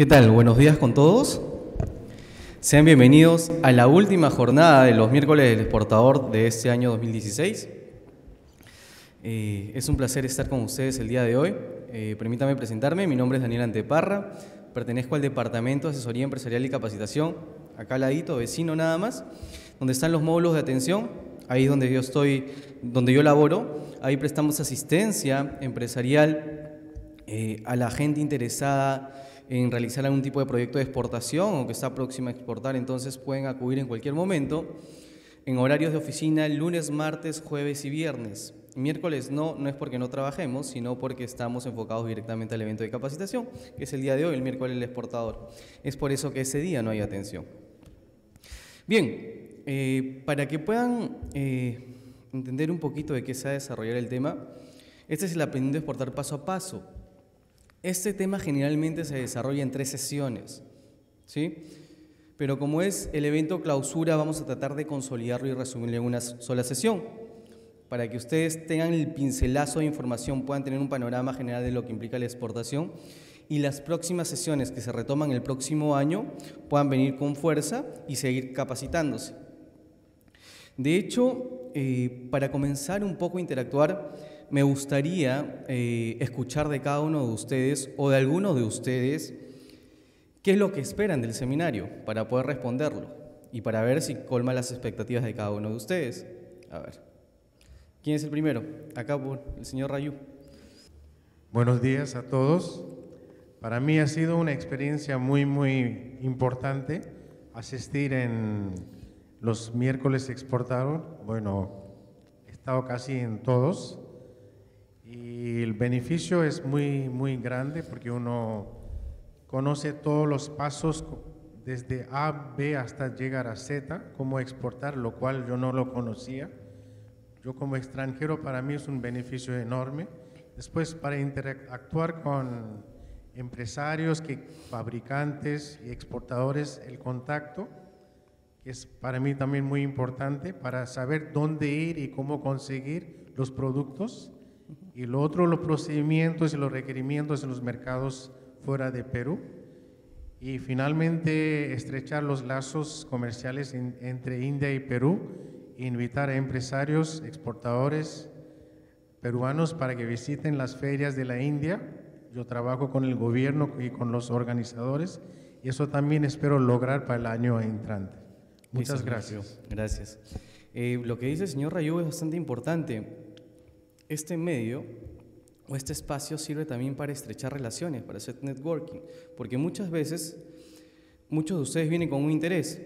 ¿Qué tal? Buenos días con todos. Sean bienvenidos a la última jornada de los miércoles del exportador de este año 2016. Eh, es un placer estar con ustedes el día de hoy. Eh, permítame presentarme, mi nombre es Daniel Anteparra, pertenezco al Departamento de Asesoría Empresarial y Capacitación, acá al ladito, vecino nada más, donde están los módulos de atención, ahí es donde yo estoy, donde yo laboro, ahí prestamos asistencia empresarial eh, a la gente interesada en realizar algún tipo de proyecto de exportación o que está próxima a exportar, entonces pueden acudir en cualquier momento en horarios de oficina lunes, martes, jueves y viernes. Miércoles no, no es porque no trabajemos, sino porque estamos enfocados directamente al evento de capacitación, que es el día de hoy, el miércoles el exportador. Es por eso que ese día no hay atención. Bien, eh, para que puedan eh, entender un poquito de qué se va a desarrollar el tema, este es el aprendiendo a exportar paso a paso. Este tema generalmente se desarrolla en tres sesiones, ¿sí? Pero como es el evento clausura, vamos a tratar de consolidarlo y resumirlo en una sola sesión, para que ustedes tengan el pincelazo de información, puedan tener un panorama general de lo que implica la exportación y las próximas sesiones que se retoman el próximo año puedan venir con fuerza y seguir capacitándose. De hecho, eh, para comenzar un poco a interactuar, me gustaría eh, escuchar de cada uno de ustedes o de alguno de ustedes qué es lo que esperan del seminario para poder responderlo y para ver si colma las expectativas de cada uno de ustedes. A ver, ¿quién es el primero? Acá el señor Rayú. Buenos días a todos. Para mí ha sido una experiencia muy, muy importante asistir en los miércoles exportados. Bueno, he estado casi en todos y el beneficio es muy, muy grande porque uno conoce todos los pasos desde A, B hasta llegar a Z, cómo exportar, lo cual yo no lo conocía. Yo como extranjero para mí es un beneficio enorme. Después para interactuar con empresarios, que, fabricantes y exportadores, el contacto, que es para mí también muy importante para saber dónde ir y cómo conseguir los productos y lo otro los procedimientos y los requerimientos en los mercados fuera de Perú y finalmente estrechar los lazos comerciales entre India y Perú invitar a empresarios, exportadores peruanos para que visiten las ferias de la India. Yo trabajo con el gobierno y con los organizadores y eso también espero lograr para el año entrante. Muchas gracias. Gracias. Eh, lo que dice el señor Rayú es bastante importante este medio o este espacio sirve también para estrechar relaciones, para hacer networking, porque muchas veces muchos de ustedes vienen con un interés,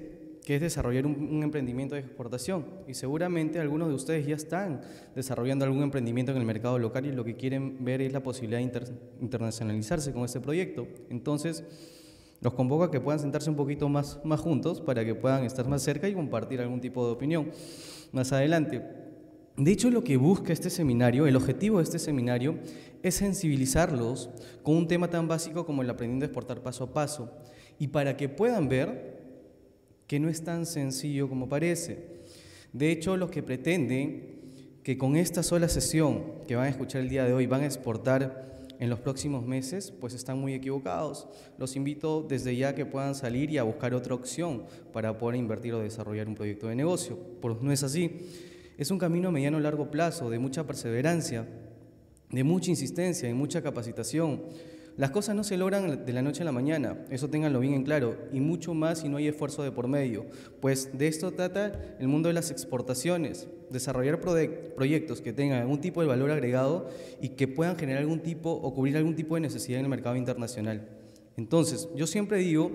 que es desarrollar un, emprendimiento de exportación. Y seguramente algunos de ustedes ya están desarrollando algún emprendimiento en el mercado local y lo que quieren ver es la posibilidad de internacionalizarse con este proyecto. Entonces, los convoco a que puedan sentarse un poquito más, más juntos para que puedan estar más cerca y compartir algún tipo de opinión más adelante. De hecho, lo que busca este seminario, el objetivo de este seminario es sensibilizarlos con un tema tan básico como el aprendiendo a exportar paso a paso y para que puedan ver que no es tan sencillo como parece. De hecho, los que pretenden que con esta sola sesión que van a escuchar el día de hoy van a exportar en los próximos meses, pues están muy equivocados. Los invito desde ya que puedan salir y a buscar otra opción para poder invertir o desarrollar un proyecto de negocio, pues no es así. Es un camino a mediano largo plazo, de mucha perseverancia, de mucha insistencia, y mucha capacitación. Las cosas no se logran de la noche a la mañana, eso ténganlo bien en claro, y mucho más si no hay esfuerzo de por medio, pues de esto trata el mundo de las exportaciones, desarrollar proyectos que tengan algún tipo de valor agregado y que puedan generar algún tipo o cubrir algún tipo de necesidad en el mercado internacional. Entonces, yo siempre digo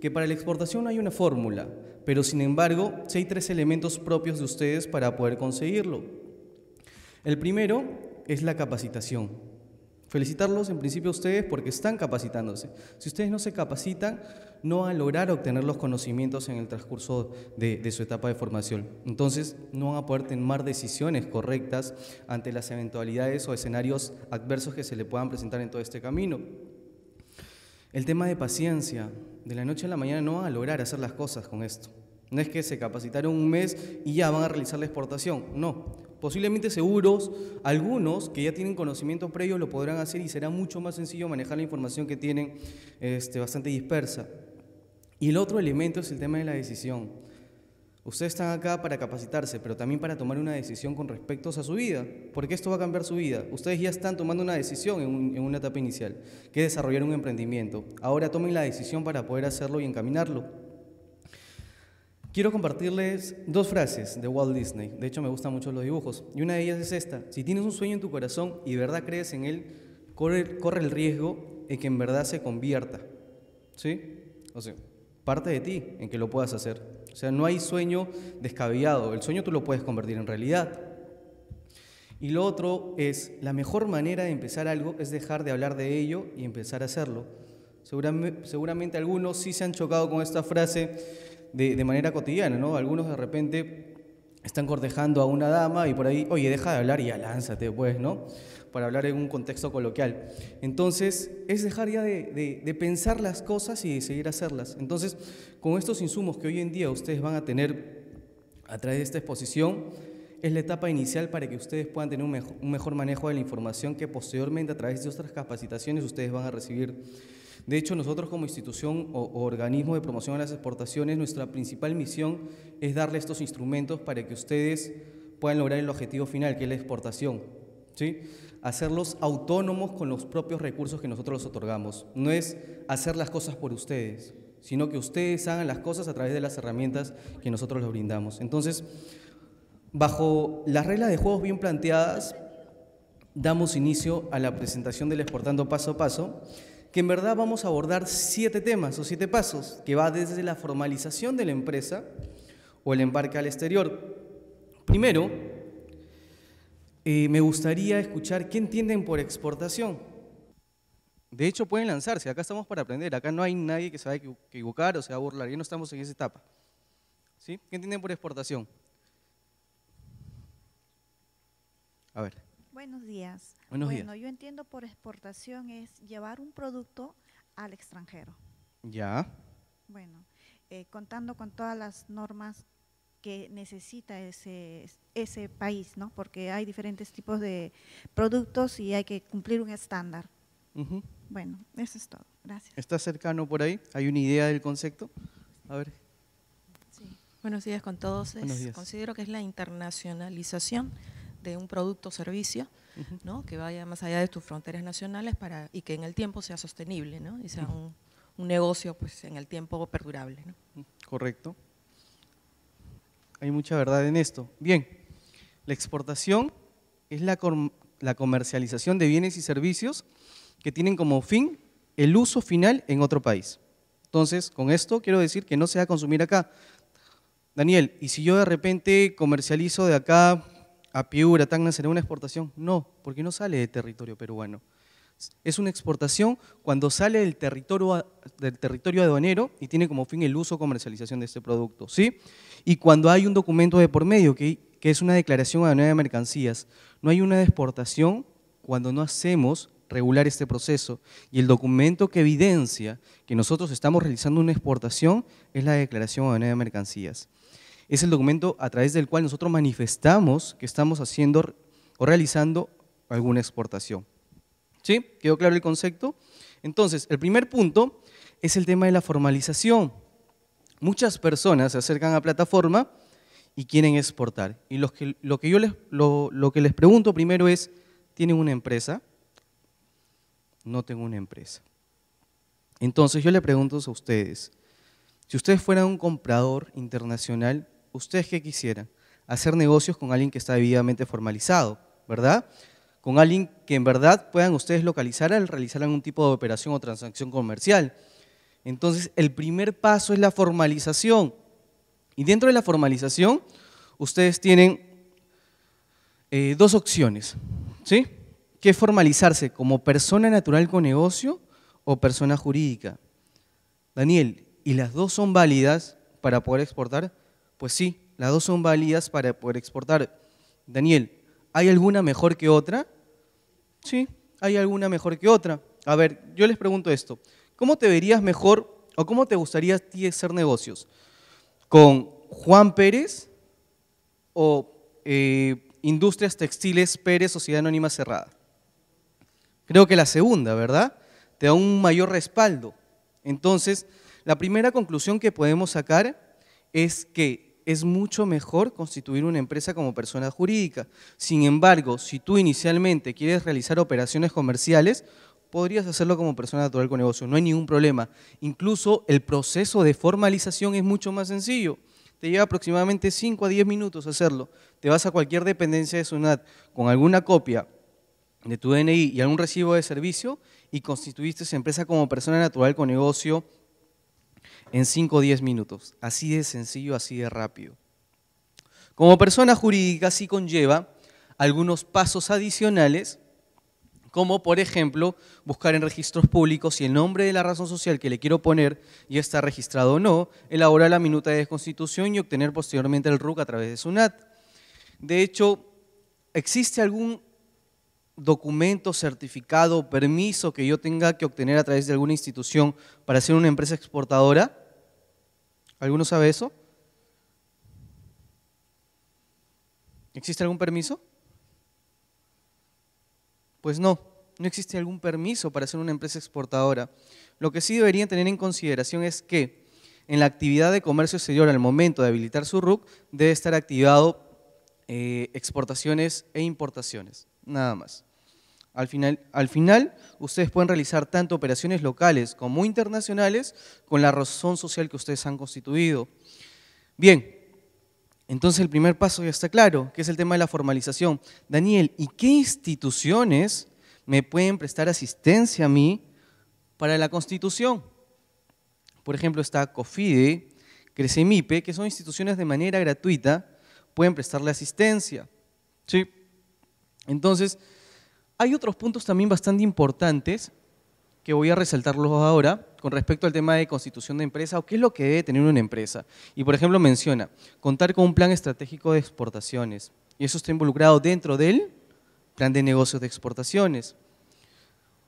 que para la exportación hay una fórmula, pero sin embargo, sí hay tres elementos propios de ustedes para poder conseguirlo. El primero es la capacitación. Felicitarlos en principio a ustedes porque están capacitándose. Si ustedes no se capacitan, no van a lograr obtener los conocimientos en el transcurso de, de, su etapa de formación. Entonces, no van a poder tomar decisiones correctas ante las eventualidades o escenarios adversos que se le puedan presentar en todo este camino. El tema de paciencia de la noche a la mañana no van a lograr hacer las cosas con esto. No es que se capacitaron un mes y ya van a realizar la exportación. No. Posiblemente seguros, algunos que ya tienen conocimiento previo lo podrán hacer y será mucho más sencillo manejar la información que tienen este, bastante dispersa. Y el otro elemento es el tema de la decisión. Ustedes están acá para capacitarse, pero también para tomar una decisión con respecto a su vida, porque esto va a cambiar su vida. Ustedes ya están tomando una decisión en, una etapa inicial, que es desarrollar un emprendimiento. Ahora tomen la decisión para poder hacerlo y encaminarlo. Quiero compartirles dos frases de Walt Disney. De hecho, me gustan mucho los dibujos. Y una de ellas es esta. Si tienes un sueño en tu corazón y de verdad crees en él, corre, el riesgo de que en verdad se convierta. ¿Sí? O sea, parte de ti en que lo puedas hacer. O sea, no hay sueño descabellado. El sueño tú lo puedes convertir en realidad. Y lo otro es, la mejor manera de empezar algo es dejar de hablar de ello y empezar a hacerlo. Seguramente, algunos sí se han chocado con esta frase de, manera cotidiana, ¿no? Algunos de repente están cortejando a una dama y por ahí, oye, deja de hablar y alánzate lánzate, pues, ¿no? para hablar en un contexto coloquial. Entonces, es dejar ya de, pensar las cosas y de seguir hacerlas. Entonces, con estos insumos que hoy en día ustedes van a tener a través de esta exposición, es la etapa inicial para que ustedes puedan tener un mejor, manejo de la información que posteriormente a través de otras capacitaciones ustedes van a recibir. De hecho, nosotros como institución o, o, organismo de promoción de las exportaciones, nuestra principal misión es darle estos instrumentos para que ustedes puedan lograr el objetivo final, que es la exportación. ¿sí? Hacerlos autónomos con los propios recursos que nosotros les otorgamos. No es hacer las cosas por ustedes, sino que ustedes hagan las cosas a través de las herramientas que nosotros les brindamos. Entonces, bajo las reglas de juegos bien planteadas, damos inicio a la presentación del Exportando Paso a Paso, que en verdad vamos a abordar siete temas o siete pasos, que va desde la formalización de la empresa o el embarque al exterior. Primero, eh, me gustaría escuchar qué entienden por exportación. De hecho, pueden lanzarse, acá estamos para aprender, acá no hay nadie que se vaya a equivocar o se va a burlar, ya no estamos en esa etapa. ¿Sí? ¿Qué entienden por exportación? A ver. Buenos días. Buenos bueno, yo entiendo por exportación es llevar un producto al extranjero. Ya. Bueno, eh, contando con todas las normas que necesita ese, ese país, ¿no? Porque hay diferentes tipos de productos y hay que cumplir un estándar. Bueno, eso es todo. Gracias. ¿Está cercano por ahí? ¿Hay una idea del concepto? A ver. Sí. Buenos días con todos. Considero que es la internacionalización de un producto o servicio, ¿no? Que vaya más allá de tus fronteras nacionales para y que en el tiempo sea sostenible, ¿no? Y sea un, un, negocio, pues, en el tiempo perdurable, ¿no? Correcto hay mucha verdad en esto. Bien, la exportación es la, comercialización de bienes y servicios que tienen como fin el uso final en otro país. Entonces, con esto quiero decir que no se va a consumir acá. Daniel, ¿y si yo de repente comercializo de acá a Piura, Tacna, será una exportación? No, porque no sale de territorio peruano. Es una exportación cuando sale del territorio, aduanero y tiene como fin el uso o comercialización de este producto. ¿sí? Y cuando hay un documento de por medio, que, que es una declaración aduanera de mercancías, no hay una exportación cuando no hacemos regular este proceso. Y el documento que evidencia que nosotros estamos realizando una exportación es la Declaración Aduanera de Mercancías. Es el documento a través del cual nosotros manifestamos que estamos haciendo o realizando alguna exportación. ¿Sí? ¿Quedó claro el concepto? Entonces, el primer punto es el tema de la formalización. Muchas personas se acercan a plataforma y quieren exportar. Y lo, que yo les, que les pregunto primero es, ¿tienen una empresa? No tengo una empresa. Entonces yo le pregunto a ustedes, si ustedes fueran un comprador internacional, ¿ustedes qué quisieran? Hacer negocios con alguien que está debidamente formalizado, ¿verdad? con alguien que en verdad puedan ustedes localizar al realizar algún tipo de operación o transacción comercial. Entonces, el primer paso es la formalización. Y dentro de la formalización, ustedes tienen eh, dos opciones, ¿sí? Que formalizarse como persona natural con negocio o persona jurídica. Daniel, ¿y las dos son válidas para poder exportar? Pues sí, las dos son válidas para poder exportar. Daniel, ¿hay alguna mejor que otra? Sí, hay alguna mejor que otra. A ver, yo les pregunto esto. ¿Cómo te verías mejor o cómo te gustaría ti hacer negocios? ¿Con Juan Pérez o eh, Industrias Textiles Pérez Sociedad Anónima Cerrada? Creo que la segunda, ¿verdad? Te da un mayor respaldo. Entonces, la primera conclusión que podemos sacar es que es mucho mejor constituir una empresa como persona jurídica. Sin embargo, si tú inicialmente quieres realizar operaciones comerciales, podrías hacerlo como persona natural con negocio, no hay ningún problema. Incluso el proceso de formalización es mucho más sencillo. Te lleva aproximadamente 5 a 10 minutos hacerlo. Te vas a cualquier dependencia de SUNAT con alguna copia de tu DNI y algún recibo de servicio y constituiste esa empresa como persona natural con negocio en 5 o 10 minutos. Así de sencillo, así de rápido. Como persona jurídica sí conlleva algunos pasos adicionales, como por ejemplo buscar en registros públicos si el nombre de la razón social que le quiero poner ya está registrado o no, elaborar la minuta de desconstitución y obtener posteriormente el RUC a través de SUNAT. De hecho, existe algún documento, certificado, permiso que yo tenga que obtener a través de alguna institución para ser una empresa exportadora? ¿Alguno sabe eso? ¿Existe algún permiso? Pues no, no existe algún permiso para ser una empresa exportadora. Lo que sí deberían tener en consideración es que en la actividad de comercio exterior al momento de habilitar su RUC debe estar activado eh, exportaciones e importaciones, nada más. Al final, al final, ustedes pueden realizar tanto operaciones locales como internacionales con la razón social que ustedes han constituido. Bien, entonces el primer paso ya está claro, que es el tema de la formalización. Daniel, ¿y qué instituciones me pueden prestar asistencia a mí para la constitución? Por ejemplo, está COFIDE, CRECEMIPE, que son instituciones de manera gratuita, pueden prestarle asistencia. ¿Sí? Entonces, hay otros puntos también bastante importantes que voy a resaltarlos ahora con respecto al tema de constitución de empresa o qué es lo que debe tener una empresa. Y por ejemplo menciona contar con un plan estratégico de exportaciones y eso está involucrado dentro del plan de negocios de exportaciones.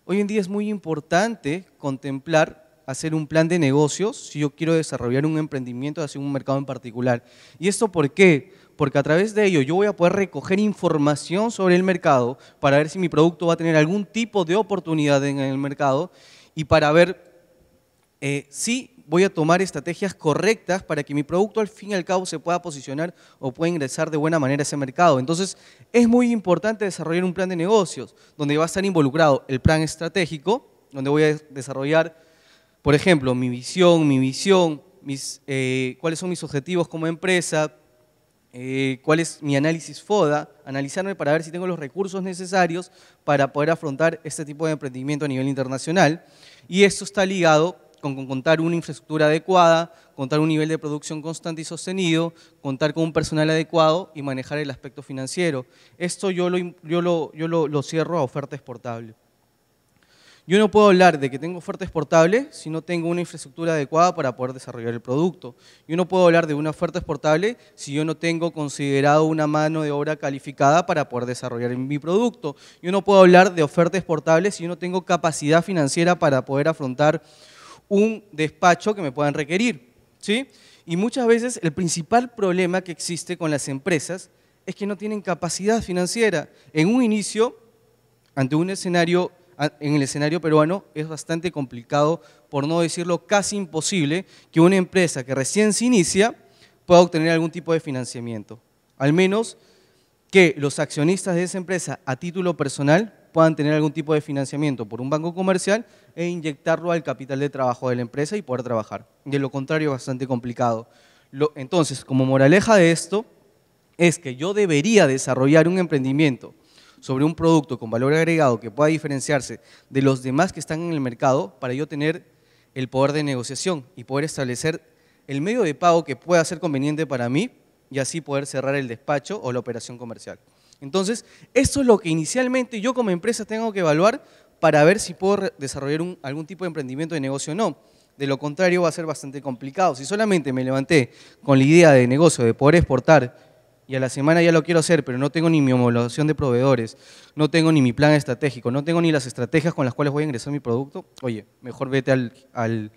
Hoy en día es muy importante contemplar hacer un plan de negocios si yo quiero desarrollar un emprendimiento hacia un mercado en particular. ¿Y esto por qué? porque a través de ello yo voy a poder recoger información sobre el mercado para ver si mi producto va a tener algún tipo de oportunidad en el mercado y para ver eh, si voy a tomar estrategias correctas para que mi producto al fin y al cabo se pueda posicionar o pueda ingresar de buena manera a ese mercado. Entonces, es muy importante desarrollar un plan de negocios donde va a estar involucrado el plan estratégico, donde voy a desarrollar, por ejemplo, mi visión, mi visión, mis, eh, cuáles son mis objetivos como empresa, eh, cuál es mi análisis FODA, analizarme para ver si tengo los recursos necesarios para poder afrontar este tipo de emprendimiento a nivel internacional. Y esto está ligado con, contar una infraestructura adecuada, contar un nivel de producción constante y sostenido, contar con un personal adecuado y manejar el aspecto financiero. Esto yo lo, lo cierro a oferta exportable. Yo no puedo hablar de que tengo oferta exportable si no tengo una infraestructura adecuada para poder desarrollar el producto. Yo no puedo hablar de una oferta exportable si yo no tengo considerado una mano de obra calificada para poder desarrollar mi producto. Yo no puedo hablar de oferta exportable si yo no tengo capacidad financiera para poder afrontar un despacho que me puedan requerir. ¿sí? Y muchas veces el principal problema que existe con las empresas es que no tienen capacidad financiera. En un inicio, ante un escenario en el escenario peruano es bastante complicado, por no decirlo casi imposible, que una empresa que recién se inicia pueda obtener algún tipo de financiamiento. Al menos que los accionistas de esa empresa a título personal puedan tener algún tipo de financiamiento por un banco comercial e inyectarlo al capital de trabajo de la empresa y poder trabajar. De lo contrario, es bastante complicado. entonces, como moraleja de esto, es que yo debería desarrollar un emprendimiento sobre un producto con valor agregado que pueda diferenciarse de los demás que están en el mercado para yo tener el poder de negociación y poder establecer el medio de pago que pueda ser conveniente para mí y así poder cerrar el despacho o la operación comercial. Entonces, esto es lo que inicialmente yo como empresa tengo que evaluar para ver si puedo desarrollar algún tipo de emprendimiento de negocio o no. De lo contrario va a ser bastante complicado. Si solamente me levanté con la idea de negocio de poder exportar y a la semana ya lo quiero hacer, pero no tengo ni mi homologación de proveedores, no tengo ni mi plan estratégico, no tengo ni las estrategias con las cuales voy a ingresar mi producto, oye, mejor vete al,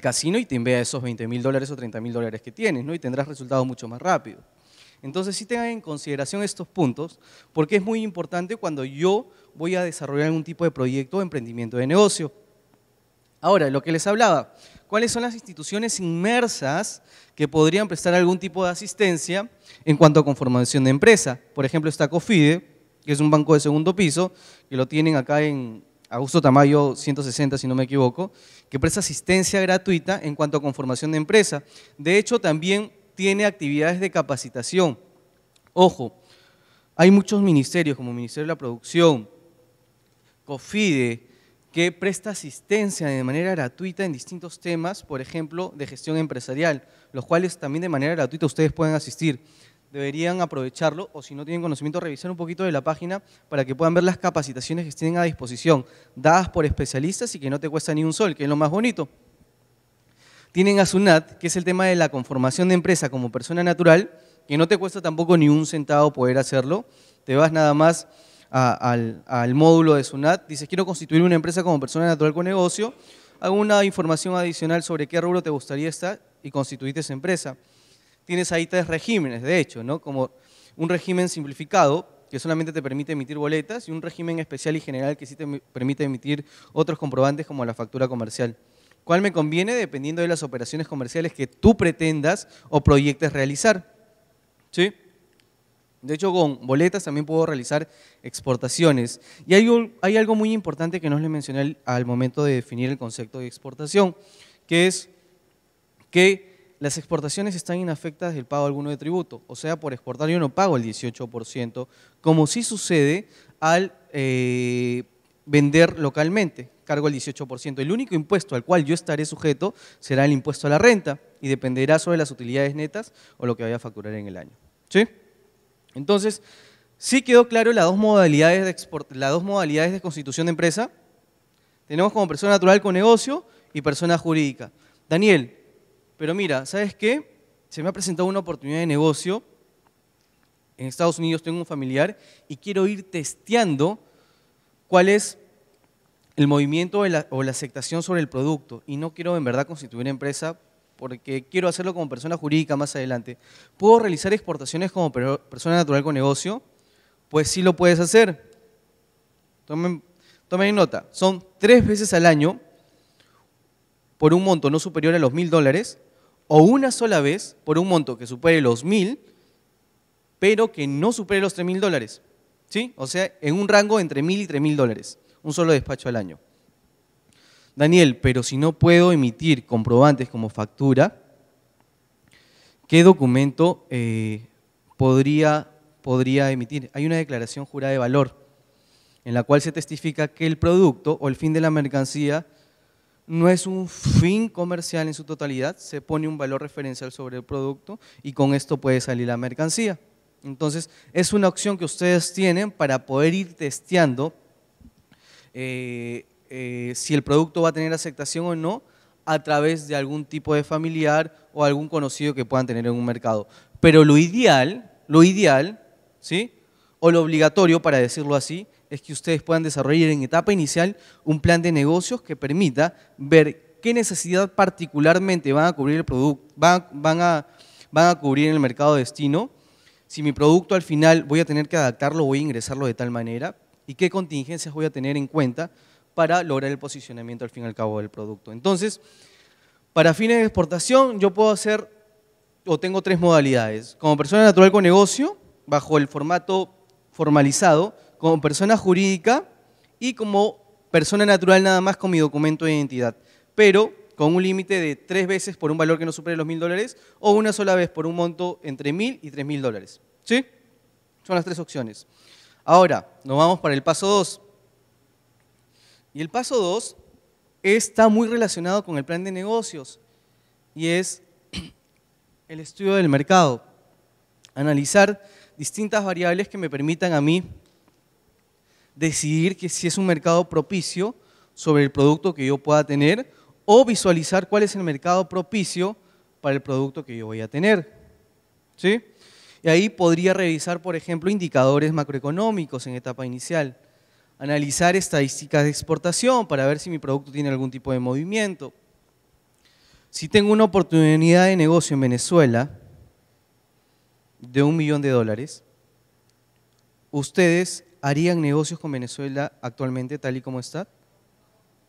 casino y te envía esos 20 mil dólares o 30 mil dólares que tienes, ¿no? Y tendrás resultados mucho más rápido. Entonces sí tengan en consideración estos puntos, porque es muy importante cuando yo voy a desarrollar algún tipo de proyecto o emprendimiento de negocio. Ahora, lo que les hablaba, ¿cuáles son las instituciones inmersas que podrían prestar algún tipo de asistencia? en cuanto a conformación de empresa. Por ejemplo, está COFIDE, que es un banco de segundo piso, que lo tienen acá en Augusto Tamayo 160, si no me equivoco, que presta asistencia gratuita en cuanto a conformación de empresa. De hecho, también tiene actividades de capacitación. Ojo, hay muchos ministerios, como el Ministerio de la Producción, COFIDE, que presta asistencia de manera gratuita en distintos temas, por ejemplo, de gestión empresarial, los cuales también de manera gratuita ustedes pueden asistir deberían aprovecharlo o si no tienen conocimiento, revisar un poquito de la página para que puedan ver las capacitaciones que tienen a disposición, dadas por especialistas y que no te cuesta ni un sol, que es lo más bonito. Tienen a SUNAT, que es el tema de la conformación de empresa como persona natural, que no te cuesta tampoco ni un centavo poder hacerlo. Te vas nada más al, módulo de SUNAT, dices quiero constituir una empresa como persona natural con negocio, alguna información adicional sobre qué rubro te gustaría estar y constituirte esa empresa tienes ahí tres regímenes, de hecho, ¿no? Como un régimen simplificado, que solamente te permite emitir boletas, y un régimen especial y general que sí te permite emitir otros comprobantes como la factura comercial. ¿Cuál me conviene? Dependiendo de las operaciones comerciales que tú pretendas o proyectes realizar. ¿Sí? De hecho, con boletas también puedo realizar exportaciones. Y hay, algo muy importante que no les mencioné al momento de definir el concepto de exportación, que es que las exportaciones están inafectas del pago alguno de tributo. O sea, por exportar yo no pago el 18%, como sí sucede al eh, vender localmente. Cargo el 18%. El único impuesto al cual yo estaré sujeto será el impuesto a la renta y dependerá sobre las utilidades netas o lo que vaya a facturar en el año. ¿Sí? Entonces, sí quedó claro las dos modalidades de, export las dos modalidades de constitución de empresa. Tenemos como persona natural con negocio y persona jurídica. Daniel, pero mira, ¿sabes qué? Se me ha presentado una oportunidad de negocio. En Estados Unidos tengo un familiar y quiero ir testeando cuál es el movimiento o la, aceptación sobre el producto. Y no quiero en verdad constituir una empresa porque quiero hacerlo como persona jurídica más adelante. ¿Puedo realizar exportaciones como persona natural con negocio? Pues sí lo puedes hacer. tomen nota. Son tres veces al año por un monto no superior a los mil dólares o una sola vez por un monto que supere los mil, pero que no supere los mil dólares. ¿Sí? O sea, en un rango entre mil y mil dólares. Un solo despacho al año. Daniel, pero si no puedo emitir comprobantes como factura, ¿qué documento eh, podría, podría emitir? Hay una declaración jurada de valor en la cual se testifica que el producto o el fin de la mercancía no es un fin comercial en su totalidad, se pone un valor referencial sobre el producto y con esto puede salir la mercancía. Entonces, es una opción que ustedes tienen para poder ir testeando eh, eh, si el producto va a tener aceptación o no a través de algún tipo de familiar o algún conocido que puedan tener en un mercado. Pero lo ideal, lo ideal, ¿sí? O lo obligatorio, para decirlo así, es que ustedes puedan desarrollar en etapa inicial un plan de negocios que permita ver qué necesidad particularmente van a cubrir el producto, van, a, van a cubrir en el mercado destino, si mi producto al final voy a tener que adaptarlo, voy a ingresarlo de tal manera y qué contingencias voy a tener en cuenta para lograr el posicionamiento al fin y al cabo del producto. Entonces, para fines de exportación yo puedo hacer o tengo tres modalidades. Como persona natural con negocio, bajo el formato formalizado, como persona jurídica y como persona natural nada más con mi documento de identidad, pero con un límite de tres veces por un valor que no supere los mil dólares o una sola vez por un monto entre mil y tres mil dólares. ¿Sí? Son las tres opciones. Ahora, nos vamos para el paso 2. Y el paso 2 está muy relacionado con el plan de negocios y es el estudio del mercado. Analizar distintas variables que me permitan a mí decidir que si es un mercado propicio sobre el producto que yo pueda tener o visualizar cuál es el mercado propicio para el producto que yo voy a tener. ¿Sí? Y ahí podría revisar, por ejemplo, indicadores macroeconómicos en etapa inicial, analizar estadísticas de exportación para ver si mi producto tiene algún tipo de movimiento. Si tengo una oportunidad de negocio en Venezuela de un millón de dólares, ustedes harían negocios con Venezuela actualmente tal y como está?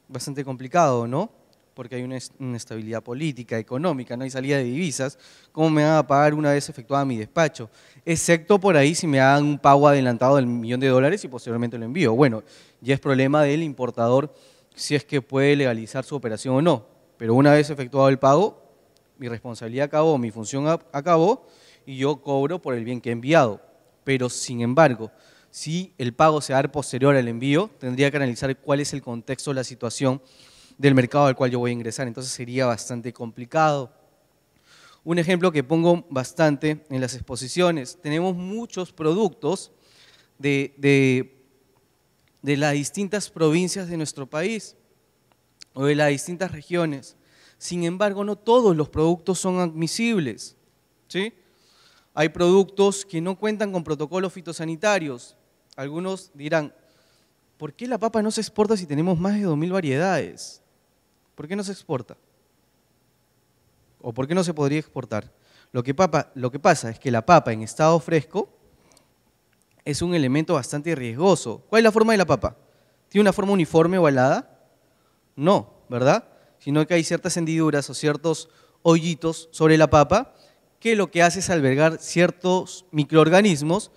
Bastante complicado, ¿no? Porque hay una inestabilidad política, económica, no hay salida de divisas. ¿Cómo me van a pagar una vez efectuada mi despacho? Excepto por ahí si me hagan un pago adelantado del millón de dólares y posteriormente lo envío. Bueno, ya es problema del importador si es que puede legalizar su operación o no. Pero una vez efectuado el pago, mi responsabilidad acabó, mi función acabó y yo cobro por el bien que he enviado. Pero sin embargo, si el pago se va posterior al envío, tendría que analizar cuál es el contexto, la situación del mercado al cual yo voy a ingresar. Entonces sería bastante complicado. Un ejemplo que pongo bastante en las exposiciones. Tenemos muchos productos de, de, de las distintas provincias de nuestro país o de las distintas regiones. Sin embargo, no todos los productos son admisibles. ¿sí? Hay productos que no cuentan con protocolos fitosanitarios, algunos dirán, ¿por qué la papa no se exporta si tenemos más de 2.000 variedades? ¿Por qué no se exporta? ¿O por qué no se podría exportar? Lo que, pasa es que la papa en estado fresco es un elemento bastante riesgoso. ¿Cuál es la forma de la papa? ¿Tiene una forma uniforme o ovalada? No, ¿verdad? Sino que hay ciertas hendiduras o ciertos hoyitos sobre la papa que lo que hace es albergar ciertos microorganismos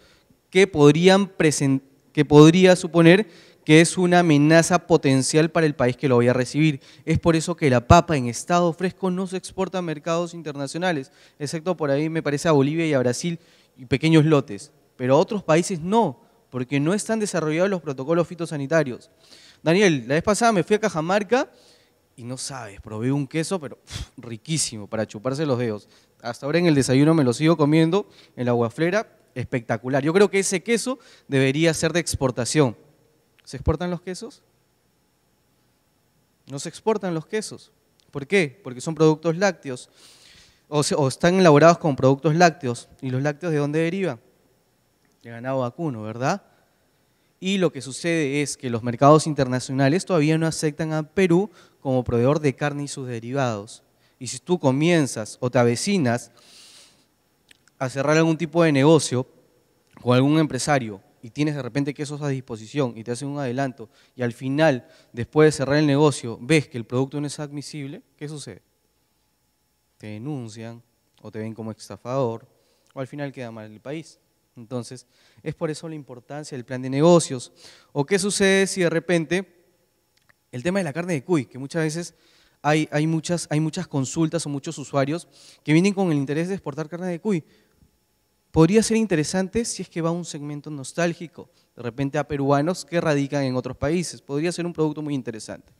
que, podría suponer que es una amenaza potencial para el país que lo vaya a recibir. Es por eso que la papa en estado fresco no se exporta a mercados internacionales, excepto por ahí me parece a Bolivia y a Brasil y pequeños lotes, pero a otros países no, porque no están desarrollados los protocolos fitosanitarios. Daniel, la vez pasada me fui a Cajamarca y no sabes, probé un queso, pero riquísimo, para chuparse los dedos. Hasta ahora en el desayuno me lo sigo comiendo, en la guaflera, espectacular. Yo creo que ese queso debería ser de exportación. ¿Se exportan los quesos? No se exportan los quesos. ¿Por qué? Porque son productos lácteos o, están elaborados con productos lácteos. ¿Y los lácteos de dónde derivan? De ganado vacuno, ¿verdad? Y lo que sucede es que los mercados internacionales todavía no aceptan a Perú como proveedor de carne y sus derivados. Y si tú comienzas o te avecinas a cerrar algún tipo de negocio con algún empresario y tienes de repente que a disposición y te hacen un adelanto y al final, después de cerrar el negocio, ves que el producto no es admisible, ¿qué sucede? Te denuncian o te ven como estafador o al final queda mal el país. Entonces, es por eso la importancia del plan de negocios. ¿O qué sucede si de repente el tema de la carne de cuy, que muchas veces hay, hay, muchas, hay muchas consultas o muchos usuarios que vienen con el interés de exportar carne de cuy, podría ser interesante si es que va a un segmento nostálgico, de repente a peruanos que radican en otros países. Podría ser un producto muy interesante.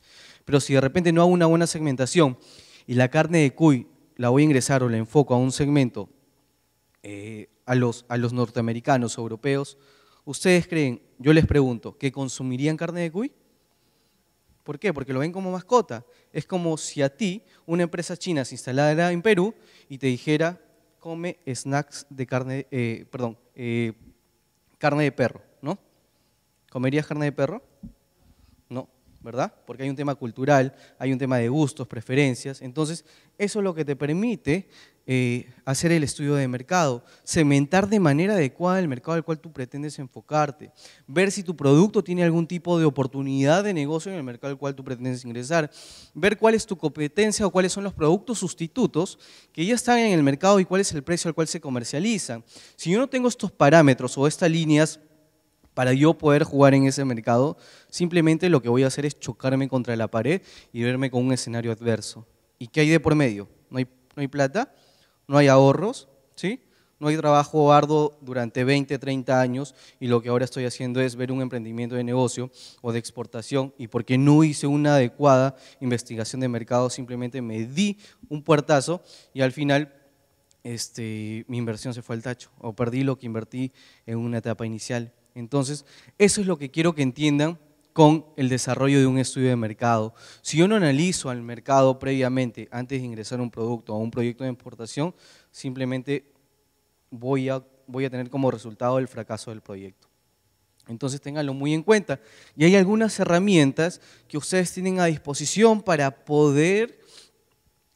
Pero si de repente no hago una buena segmentación y la carne de cuy la voy a ingresar o la enfoco a un segmento eh, a, los, a los norteamericanos, europeos, ¿ustedes creen, yo les pregunto, que consumirían carne de cuy? ¿Por qué? Porque lo ven como mascota. Es como si a ti una empresa china se instalara en Perú y te dijera, come snacks de carne, eh, perdón, eh, carne de perro, ¿no? ¿Comerías carne de perro? No, ¿verdad? Porque hay un tema cultural, hay un tema de gustos, preferencias. Entonces, eso es lo que te permite eh, hacer el estudio de mercado, cementar de manera adecuada el mercado al cual tú pretendes enfocarte, ver si tu producto tiene algún tipo de oportunidad de negocio en el mercado al cual tú pretendes ingresar, ver cuál es tu competencia o cuáles son los productos sustitutos que ya están en el mercado y cuál es el precio al cual se comercializan. Si yo no tengo estos parámetros o estas líneas, para yo poder jugar en ese mercado, simplemente lo que voy a hacer es chocarme contra la pared y verme con un escenario adverso. ¿Y qué hay de por medio? no hay plata, no hay ahorros, ¿sí? No hay trabajo arduo durante 20, 30 años y lo que ahora estoy haciendo es ver un emprendimiento de negocio o de exportación y porque no hice una adecuada investigación de mercado, simplemente me di un puertazo y al final este, mi inversión se fue al tacho o perdí lo que invertí en una etapa inicial. Entonces, eso es lo que quiero que entiendan con el desarrollo de un estudio de mercado. Si yo no analizo al mercado previamente, antes de ingresar un producto o un proyecto de importación, simplemente voy a, voy a tener como resultado el fracaso del proyecto. Entonces ténganlo muy en cuenta. Y hay algunas herramientas que ustedes tienen a disposición para poder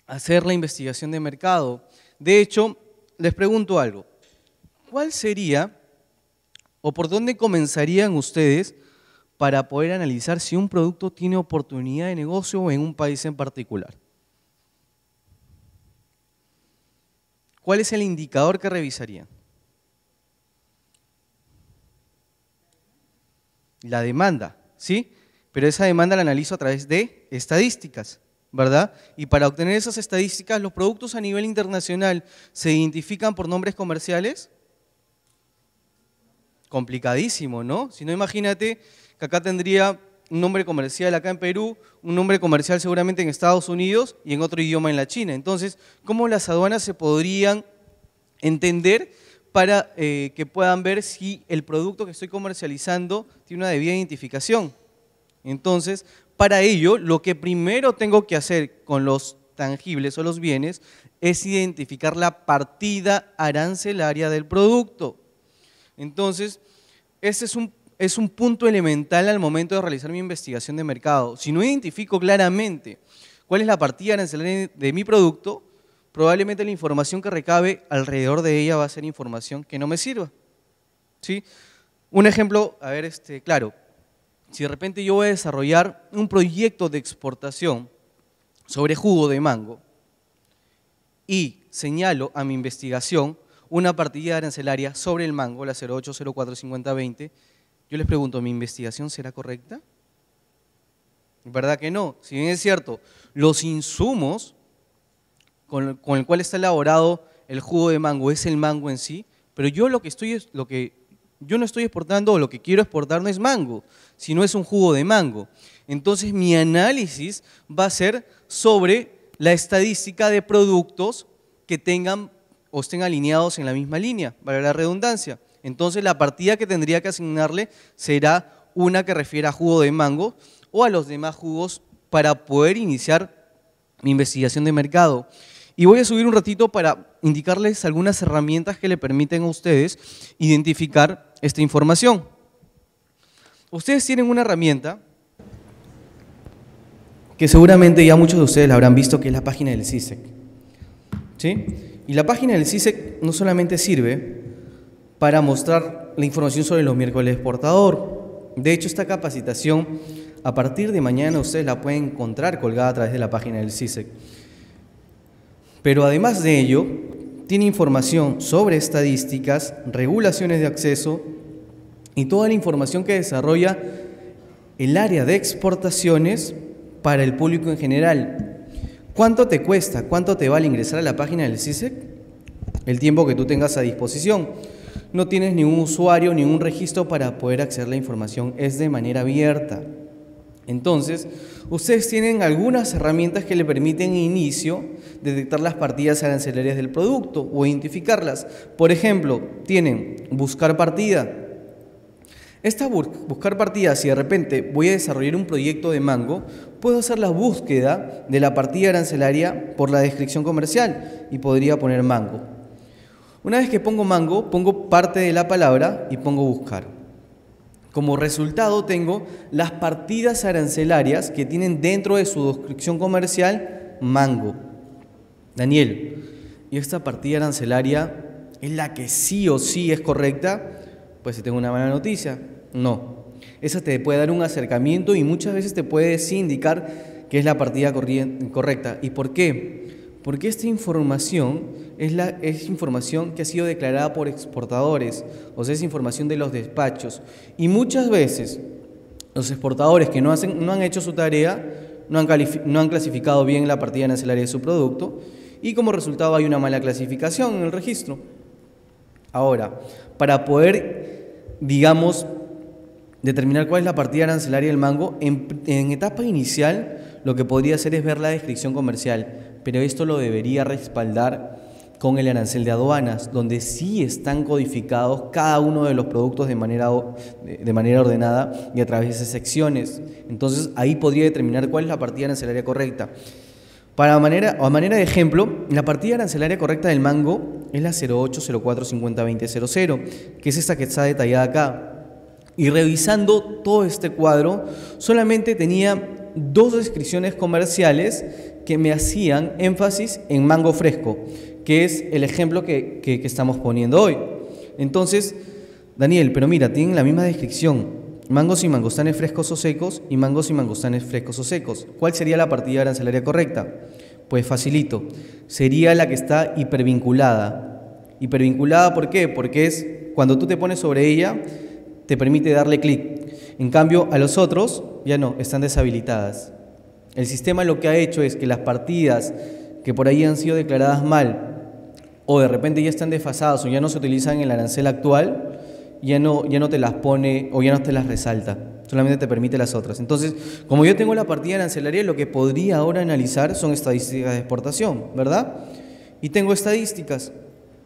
hacer la investigación de mercado. De hecho, les pregunto algo. ¿Cuál sería o por dónde comenzarían ustedes? para poder analizar si un producto tiene oportunidad de negocio en un país en particular. ¿Cuál es el indicador que revisaría? La demanda, ¿sí? Pero esa demanda la analizo a través de estadísticas. ¿verdad? Y para obtener esas estadísticas, los productos a nivel internacional se identifican por nombres comerciales. Complicadísimo, ¿no? Si no, imagínate que acá tendría un nombre comercial acá en Perú, un nombre comercial seguramente en Estados Unidos y en otro idioma en la China. Entonces, ¿cómo las aduanas se podrían entender para eh, que puedan ver si el producto que estoy comercializando tiene una debida identificación? Entonces, para ello, lo que primero tengo que hacer con los tangibles o los bienes es identificar la partida arancelaria del producto. Entonces, ese es un es un punto elemental al momento de realizar mi investigación de mercado. Si no identifico claramente cuál es la partida arancelaria de mi producto, probablemente la información que recabe alrededor de ella va a ser información que no me sirva. ¿Sí? Un ejemplo, a ver, este, claro, si de repente yo voy a desarrollar un proyecto de exportación sobre jugo de mango y señalo a mi investigación una partida arancelaria sobre el mango, la 08045020, yo les pregunto, ¿mi investigación será correcta? ¿Verdad que no? Si bien es cierto, los insumos con, el cual está elaborado el jugo de mango es el mango en sí, pero yo lo que estoy lo que yo no estoy exportando o lo que quiero exportar no es mango, sino es un jugo de mango. Entonces mi análisis va a ser sobre la estadística de productos que tengan o estén alineados en la misma línea, para la redundancia. Entonces la partida que tendría que asignarle será una que refiera a jugo de mango o a los demás jugos para poder iniciar mi investigación de mercado. Y voy a subir un ratito para indicarles algunas herramientas que le permiten a ustedes identificar esta información. Ustedes tienen una herramienta que seguramente ya muchos de ustedes la habrán visto, que es la página del CISEC. E ¿Sí? Y la página del CISEC e no solamente sirve para mostrar la información sobre los miércoles exportador. De hecho, esta capacitación a partir de mañana ustedes la pueden encontrar colgada a través de la página del CISEC. E Pero además de ello, tiene información sobre estadísticas, regulaciones de acceso y toda la información que desarrolla el área de exportaciones para el público en general. ¿Cuánto te cuesta? ¿Cuánto te vale ingresar a la página del CISEC? E el tiempo que tú tengas a disposición no tienes ningún usuario, ningún registro para poder acceder a la información, es de manera abierta. Entonces, ustedes tienen algunas herramientas que le permiten inicio detectar las partidas arancelarias del producto o identificarlas. Por ejemplo, tienen buscar partida. Esta buscar partida, si de repente voy a desarrollar un proyecto de mango, puedo hacer la búsqueda de la partida arancelaria por la descripción comercial y podría poner mango. Una vez que pongo mango, pongo parte de la palabra y pongo buscar. Como resultado tengo las partidas arancelarias que tienen dentro de su descripción comercial mango. Daniel, ¿y esta partida arancelaria es la que sí o sí es correcta? Pues si tengo una mala noticia, no. Esa te puede dar un acercamiento y muchas veces te puede indicar que es la partida correcta. ¿Y por qué? porque esta información es, la, información que ha sido declarada por exportadores, o sea, es información de los despachos. Y muchas veces los exportadores que no, hacen, no han hecho su tarea, no han, clasificado bien la partida arancelaria de su producto, y como resultado hay una mala clasificación en el registro. Ahora, para poder, digamos, determinar cuál es la partida arancelaria del mango, en etapa inicial lo que podría hacer es ver la descripción comercial pero esto lo debería respaldar con el arancel de aduanas, donde sí están codificados cada uno de los productos de manera, de manera ordenada y a través de secciones. Entonces ahí podría determinar cuál es la partida arancelaria correcta. Para manera, a manera de ejemplo, la partida arancelaria correcta del mango es la 0804502000, que es esta que está detallada acá. Y revisando todo este cuadro, solamente tenía dos descripciones comerciales que me hacían énfasis en mango fresco, que es el ejemplo que, estamos poniendo hoy. Entonces, Daniel, pero mira, tienen la misma descripción. Mangos y mangostanes frescos o secos y mangos y mangostanes frescos o secos. ¿Cuál sería la partida arancelaria correcta? Pues facilito. Sería la que está hipervinculada. Hipervinculada, ¿por qué? Porque es cuando tú te pones sobre ella, te permite darle clic. En cambio, a los otros ya no, están deshabilitadas. El sistema lo que ha hecho es que las partidas que por ahí han sido declaradas mal o de repente ya están desfasadas o ya no se utilizan en el arancel actual, ya no, ya no te las pone o ya no te las resalta, solamente te permite las otras. Entonces, como yo tengo la partida arancelaria, lo que podría ahora analizar son estadísticas de exportación, ¿verdad? Y tengo estadísticas.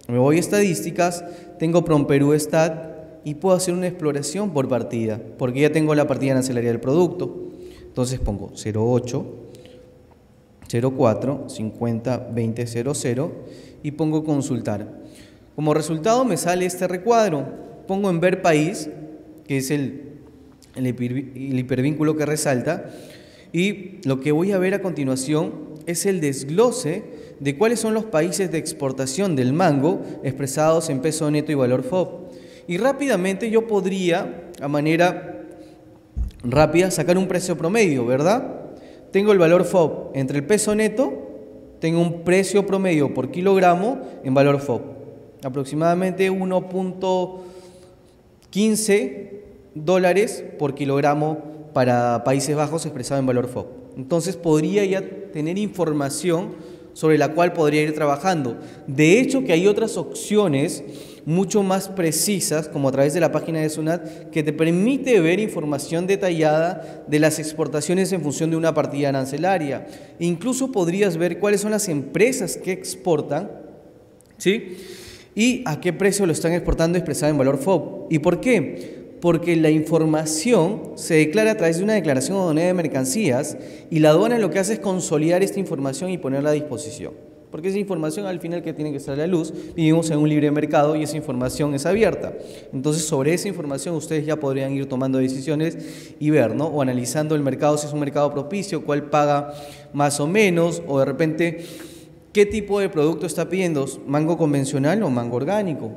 Me voy a estadísticas, tengo perú Stat y puedo hacer una exploración por partida, porque ya tengo la partida arancelaria del producto. Entonces pongo 08, 04, 50, 20, 00 y pongo consultar. Como resultado me sale este recuadro. Pongo en ver país, que es el, el, el hipervínculo que resalta, y lo que voy a ver a continuación es el desglose de cuáles son los países de exportación del mango expresados en peso neto y valor FOB. Y rápidamente yo podría, a manera rápida, sacar un precio promedio, ¿verdad? Tengo el valor FOB entre el peso neto, tengo un precio promedio por kilogramo en valor FOB, aproximadamente 1.15 dólares por kilogramo para Países Bajos expresado en valor FOB. Entonces podría ya tener información sobre la cual podría ir trabajando. De hecho que hay otras opciones mucho más precisas, como a través de la página de SUNAT, que te permite ver información detallada de las exportaciones en función de una partida arancelaria. incluso podrías ver cuáles son las empresas que exportan, ¿sí? Y a qué precio lo están exportando expresado en valor FOB. ¿Y por qué? porque la información se declara a través de una declaración aduanera de mercancías y la aduana lo que hace es consolidar esta información y ponerla a disposición porque esa información al final que tiene que salir a la luz, vivimos en un libre mercado y esa información es abierta. Entonces, sobre esa información ustedes ya podrían ir tomando decisiones y ver, ¿no? O analizando el mercado, si es un mercado propicio, cuál paga más o menos, o de repente, ¿qué tipo de producto está pidiendo? ¿Mango convencional o mango orgánico?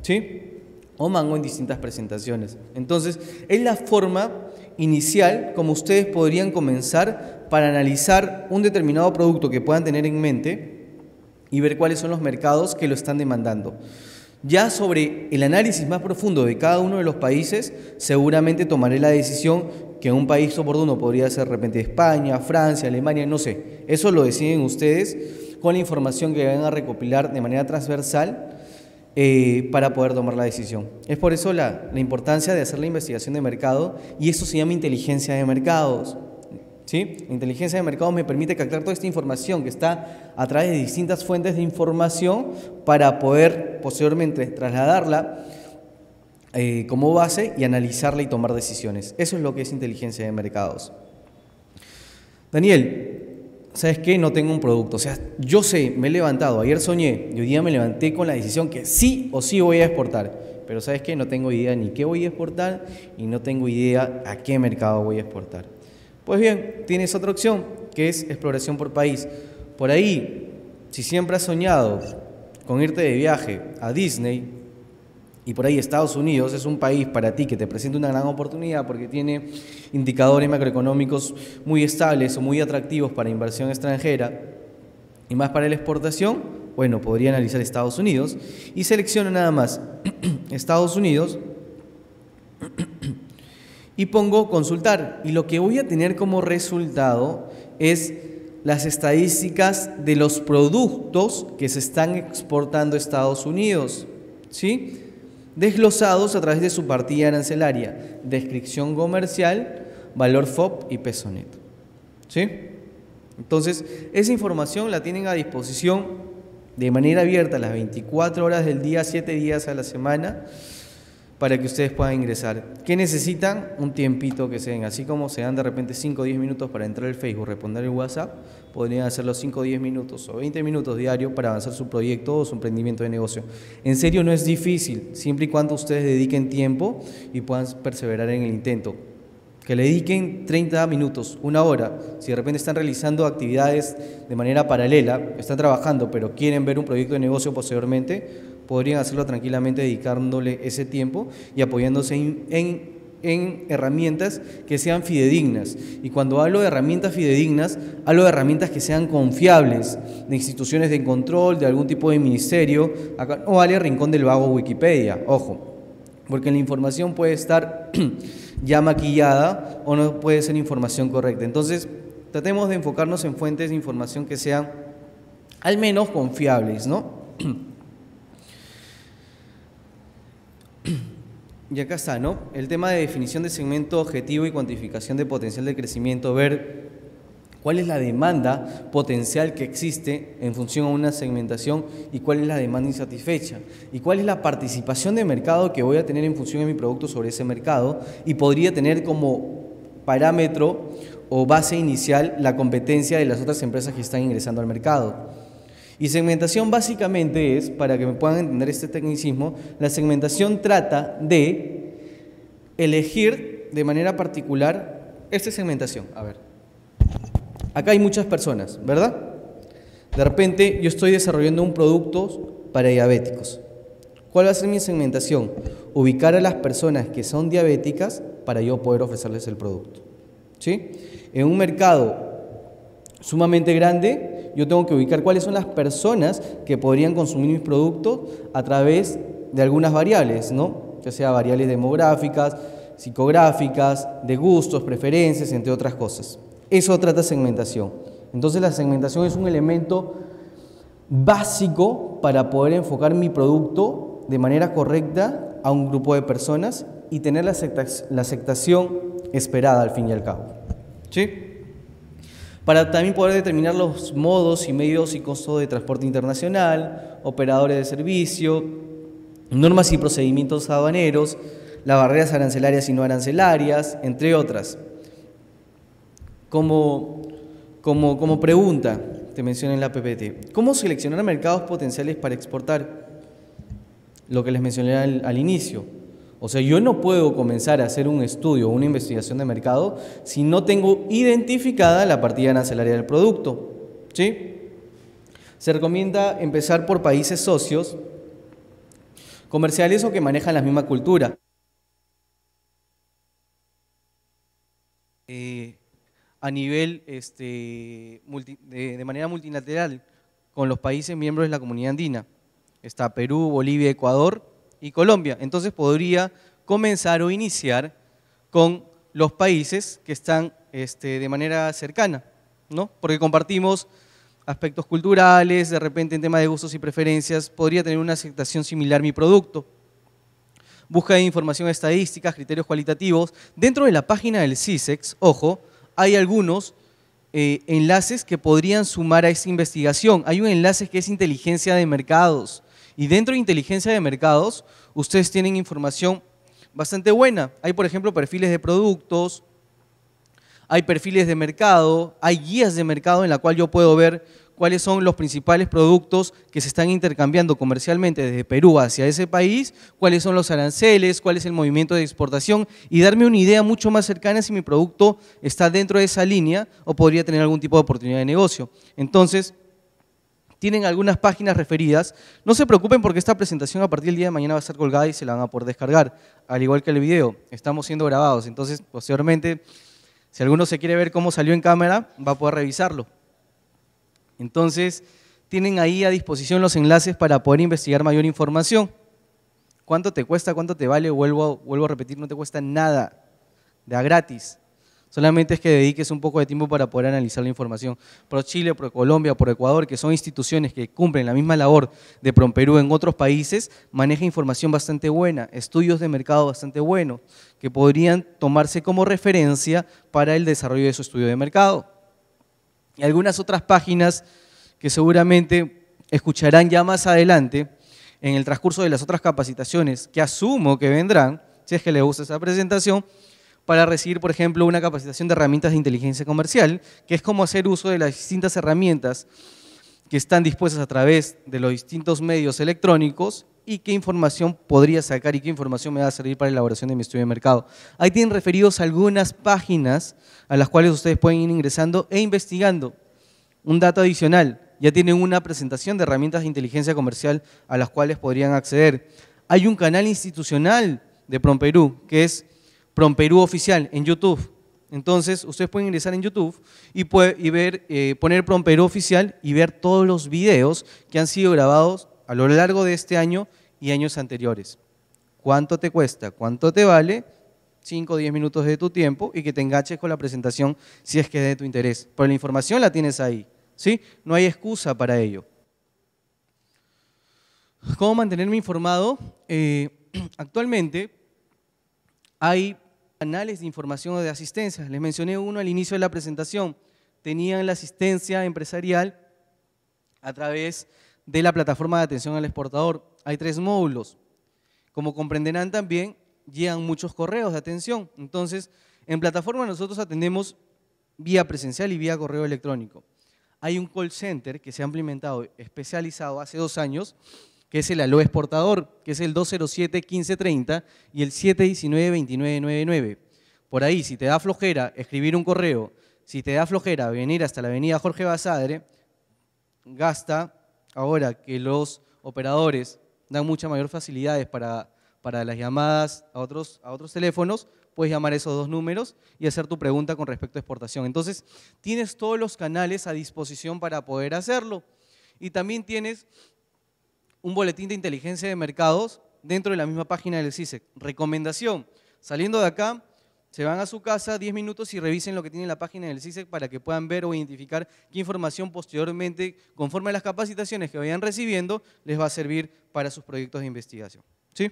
¿Sí? O mango en distintas presentaciones. Entonces, es la forma inicial como ustedes podrían comenzar para analizar un determinado producto que puedan tener en mente y ver cuáles son los mercados que lo están demandando. Ya sobre el análisis más profundo de cada uno de los países, seguramente tomaré la decisión que un país oportuno podría ser de repente España, Francia, Alemania, no sé. Eso lo deciden ustedes con la información que van a recopilar de manera transversal eh, para poder tomar la decisión. Es por eso la, la importancia de hacer la investigación de mercado y eso se llama inteligencia de mercados. ¿Sí? inteligencia de mercados me permite captar toda esta información que está a través de distintas fuentes de información para poder posteriormente trasladarla eh, como base y analizarla y tomar decisiones. Eso es lo que es inteligencia de mercados. Daniel, ¿sabes qué? No tengo un producto. O sea, yo sé, me he levantado, ayer soñé y hoy día me levanté con la decisión que sí o sí voy a exportar. Pero ¿sabes qué? No tengo idea ni qué voy a exportar y no tengo idea a qué mercado voy a exportar. Pues bien, tienes otra opción que es exploración por país. Por ahí, si siempre has soñado con irte de viaje a Disney, y por ahí Estados Unidos es un país para ti que te presenta una gran oportunidad porque tiene indicadores macroeconómicos muy estables o muy atractivos para inversión extranjera y más para la exportación, bueno, podría analizar Estados Unidos y selecciona nada más Estados Unidos y pongo consultar. Y lo que voy a tener como resultado es las estadísticas de los productos que se están exportando a Estados Unidos, ¿sí? desglosados a través de su partida arancelaria, descripción comercial, valor FOB y peso neto. ¿sí? Entonces, esa información la tienen a disposición de manera abierta las 24 horas del día, 7 días a la semana para que ustedes puedan ingresar. ¿Qué necesitan? Un tiempito que se den, así como se dan de repente 5 o 10 minutos para entrar en Facebook, responder el WhatsApp, podrían hacerlo 5 o 10 minutos o 20 minutos diarios para avanzar su proyecto o su emprendimiento de negocio. En serio, no es difícil, siempre y cuando ustedes dediquen tiempo y puedan perseverar en el intento. Que le dediquen 30 minutos, una hora. Si de repente están realizando actividades de manera paralela, están trabajando, pero quieren ver un proyecto de negocio posteriormente, podrían hacerlo tranquilamente dedicándole ese tiempo y apoyándose en, herramientas que sean fidedignas. Y cuando hablo de herramientas fidedignas, hablo de herramientas que sean confiables, de instituciones de control, de algún tipo de ministerio. o vale Rincón del Vago Wikipedia, ojo, porque la información puede estar ya maquillada o no puede ser información correcta. Entonces, tratemos de enfocarnos en fuentes de información que sean al menos confiables, ¿no? Y acá está, ¿no? El tema de definición de segmento objetivo y cuantificación de potencial de crecimiento, ver cuál es la demanda potencial que existe en función a una segmentación y cuál es la demanda insatisfecha y cuál es la participación de mercado que voy a tener en función de mi producto sobre ese mercado y podría tener como parámetro o base inicial la competencia de las otras empresas que están ingresando al mercado. Y segmentación básicamente es, para que me puedan entender este tecnicismo, la segmentación trata de elegir de manera particular esta segmentación. A ver, acá hay muchas personas, ¿verdad? De repente yo estoy desarrollando un producto para diabéticos. ¿Cuál va a ser mi segmentación? Ubicar a las personas que son diabéticas para yo poder ofrecerles el producto. ¿Sí? En un mercado sumamente grande, yo tengo que ubicar cuáles son las personas que podrían consumir mis productos a través de algunas variables, ¿no? ya sea variables demográficas, psicográficas, de gustos, preferencias, entre otras cosas. Eso trata segmentación. Entonces la segmentación es un elemento básico para poder enfocar mi producto de manera correcta a un grupo de personas y tener la, aceptación esperada al fin y al cabo. ¿Sí? para también poder determinar los modos y medios y costos de transporte internacional, operadores de servicio, normas y procedimientos aduaneros, las barreras arancelarias y no arancelarias, entre otras. Como, pregunta, te mencioné en la PPT, ¿cómo seleccionar mercados potenciales para exportar? Lo que les mencioné al inicio o sea, yo no puedo comenzar a hacer un estudio, o una investigación de mercado, si no tengo identificada la partida arancelaria del producto. ¿Sí? Se recomienda empezar por países socios comerciales o que manejan la misma cultura. Eh, a nivel este, de manera multilateral con los países miembros de la comunidad andina. Está Perú, Bolivia, Ecuador y Colombia. Entonces podría comenzar o iniciar con los países que están este, de manera cercana, ¿no? Porque compartimos aspectos culturales, de repente en temas de gustos y preferencias, podría tener una aceptación similar mi producto. Busca de información estadística, criterios cualitativos. Dentro de la página del CISEX, ojo, hay algunos eh, enlaces que podrían sumar a esta investigación. Hay un enlace que es inteligencia de mercados, y dentro de inteligencia de mercados, ustedes tienen información bastante buena. Hay, por ejemplo, perfiles de productos, hay perfiles de mercado, hay guías de mercado en la cual yo puedo ver cuáles son los principales productos que se están intercambiando comercialmente desde Perú hacia ese país, cuáles son los aranceles, cuál es el movimiento de exportación y darme una idea mucho más cercana si mi producto está dentro de esa línea o podría tener algún tipo de oportunidad de negocio. Entonces, tienen algunas páginas referidas. No se preocupen porque esta presentación a partir del día de mañana va a estar colgada y se la van a poder descargar, al igual que el video. Estamos siendo grabados, entonces posteriormente, si alguno se quiere ver cómo salió en cámara, va a poder revisarlo. Entonces, tienen ahí a disposición los enlaces para poder investigar mayor información. ¿Cuánto te cuesta? ¿Cuánto te vale? Vuelvo, vuelvo a repetir, no te cuesta nada. Da gratis. Solamente es que dediques un poco de tiempo para poder analizar la información. Pro Chile, Pro Colombia, Pro Ecuador, que son instituciones que cumplen la misma labor de Pro Perú en otros países, maneja información bastante buena, estudios de mercado bastante buenos, que podrían tomarse como referencia para el desarrollo de su estudio de mercado. Y algunas otras páginas que seguramente escucharán ya más adelante en el transcurso de las otras capacitaciones que asumo que vendrán, si es que les gusta esa presentación, para recibir, por ejemplo, una capacitación de herramientas de inteligencia comercial, que es cómo hacer uso de las distintas herramientas que están dispuestas a través de los distintos medios electrónicos y qué información podría sacar y qué información me va a servir para la elaboración de mi estudio de mercado. Ahí tienen referidos algunas páginas a las cuales ustedes pueden ir ingresando e investigando. Un dato adicional, ya tienen una presentación de herramientas de inteligencia comercial a las cuales podrían acceder. Hay un canal institucional de PromPerú, que es Promperú Oficial en YouTube. Entonces, ustedes pueden ingresar en YouTube y, puede, ver, eh, poner Promperú Oficial y ver todos los videos que han sido grabados a lo largo de este año y años anteriores. ¿Cuánto te cuesta? ¿Cuánto te vale? 5 o 10 minutos de tu tiempo y que te enganches con la presentación si es que es de tu interés. Pero la información la tienes ahí, ¿sí? No hay excusa para ello. ¿Cómo mantenerme informado? Eh, actualmente hay canales de información o de asistencia. Les mencioné uno al inicio de la presentación. Tenían la asistencia empresarial a través de la plataforma de atención al exportador. Hay tres módulos. Como comprenderán también, llegan muchos correos de atención. Entonces, en plataforma nosotros atendemos vía presencial y vía correo electrónico. Hay un call center que se ha implementado especializado hace dos años que es el aloe exportador, que es el 207-1530 y el 719-2999. Por ahí, si te da flojera escribir un correo, si te da flojera venir hasta la avenida Jorge Basadre, gasta, ahora que los operadores dan muchas mayor facilidades para, para las llamadas a otros, a otros teléfonos, puedes llamar esos dos números y hacer tu pregunta con respecto a exportación. Entonces, tienes todos los canales a disposición para poder hacerlo. Y también tienes un boletín de inteligencia de mercados dentro de la misma página del CISEC. E Recomendación, saliendo de acá, se van a su casa 10 minutos y revisen lo que tiene la página del CISEC e para que puedan ver o identificar qué información posteriormente, conforme a las capacitaciones que vayan recibiendo, les va a servir para sus proyectos de investigación. ¿Sí?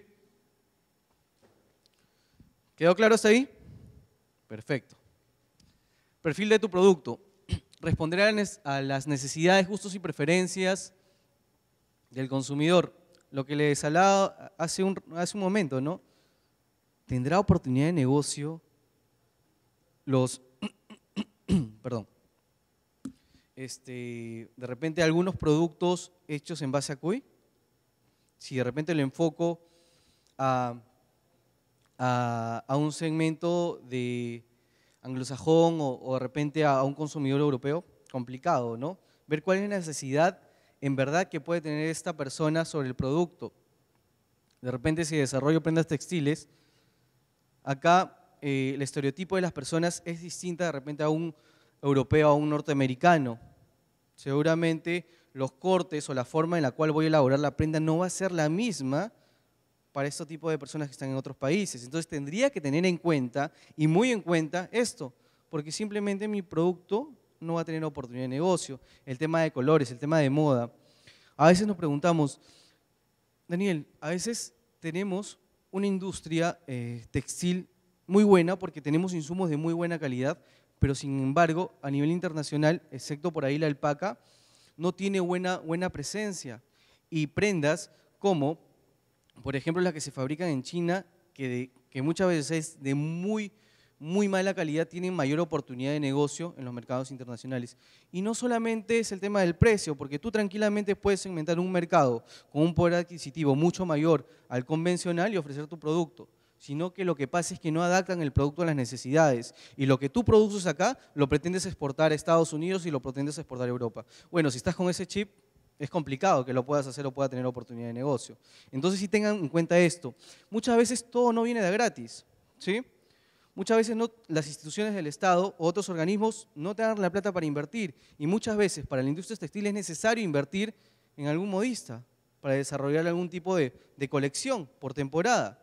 ¿Quedó claro hasta ahí? Perfecto. Perfil de tu producto. Responder a las necesidades, gustos y preferencias del consumidor. Lo que le hablaba hace un, hace un momento, ¿no? ¿Tendrá oportunidad de negocio los, perdón, este, de repente algunos productos hechos en base a CUI? Si de repente le enfoco a, un segmento de anglosajón o, de repente a, a un consumidor europeo, complicado, ¿no? Ver cuál es la necesidad en verdad que puede tener esta persona sobre el producto. De repente, si desarrollo prendas textiles, acá eh, el estereotipo de las personas es distinta de repente a un europeo, o a un norteamericano. Seguramente los cortes o la forma en la cual voy a elaborar la prenda no va a ser la misma para este tipo de personas que están en otros países. Entonces tendría que tener en cuenta, y muy en cuenta, esto, porque simplemente mi producto no va a tener oportunidad de negocio, el tema de colores, el tema de moda. A veces nos preguntamos, Daniel, a veces tenemos una industria eh, textil muy buena porque tenemos insumos de muy buena calidad, pero sin embargo, a nivel internacional, excepto por ahí la alpaca, no tiene buena, buena presencia. Y prendas como, por ejemplo, las que se fabrican en China, que, que muchas veces es de muy muy mala calidad tienen mayor oportunidad de negocio en los mercados internacionales. Y no solamente es el tema del precio, porque tú tranquilamente puedes segmentar un mercado con un poder adquisitivo mucho mayor al convencional y ofrecer tu producto, sino que lo que pasa es que no adaptan el producto a las necesidades. Y lo que tú produces acá lo pretendes exportar a Estados Unidos y lo pretendes exportar a Europa. Bueno, si estás con ese chip, es complicado que lo puedas hacer o pueda tener oportunidad de negocio. Entonces, si tengan en cuenta esto, muchas veces todo no viene de gratis, ¿sí? Muchas veces las instituciones del Estado o otros organismos no te dan la plata para invertir y muchas veces para la industria textil es necesario invertir en algún modista para desarrollar algún tipo de, colección por temporada.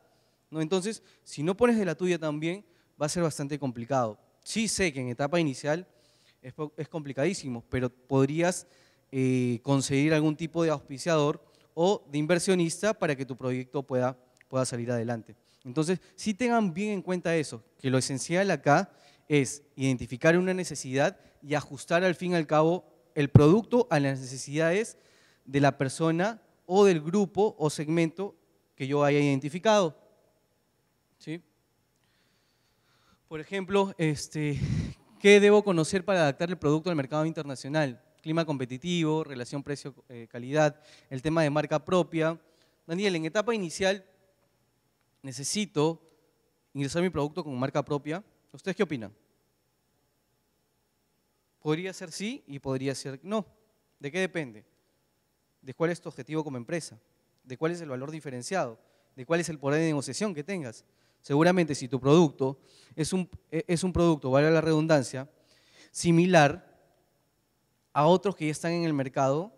¿no? Entonces, si no pones de la tuya también, va a ser bastante complicado. Sí sé que en etapa inicial es, complicadísimo, pero podrías eh, conseguir algún tipo de auspiciador o de inversionista para que tu proyecto pueda, pueda salir adelante. Entonces, sí tengan bien en cuenta eso, que lo esencial acá es identificar una necesidad y ajustar al fin y al cabo el producto a las necesidades de la persona o del grupo o segmento que yo haya identificado. Por ejemplo, este, ¿qué debo conocer para adaptar el producto al mercado internacional? Clima competitivo, relación precio-calidad, eh, el tema de marca propia. Daniel, en etapa inicial necesito ingresar mi producto con marca propia. ¿Ustedes qué opinan? Podría ser sí y podría ser no. ¿De qué depende? De cuál es tu objetivo como empresa, de cuál es el valor diferenciado, de cuál es el poder de negociación que tengas. Seguramente si tu producto es un, eh, es un producto, vale la redundancia, similar a otros que ya están en el mercado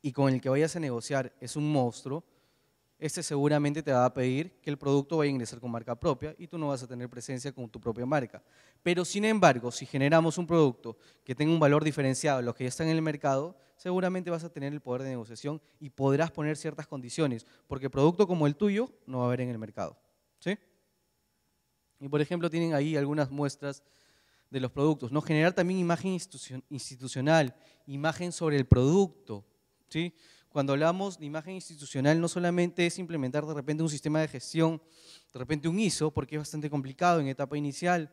y con el que vayas a negociar es un monstruo, este seguramente te va a pedir que el producto vaya a ingresar con marca propia y tú no vas a tener presencia con tu propia marca. Pero sin embargo, si generamos un producto que tenga un valor diferenciado a los que ya están en el mercado, seguramente vas a tener el poder de negociación y podrás poner ciertas condiciones, porque producto como el tuyo no va a haber en el mercado. ¿sí? Y por ejemplo, tienen ahí algunas muestras de los productos. ¿no? Generar también imagen institucional, imagen sobre el producto. ¿sí? cuando hablamos de imagen institucional, no solamente es implementar de repente un sistema de gestión, de repente un ISO, porque es bastante complicado en etapa inicial,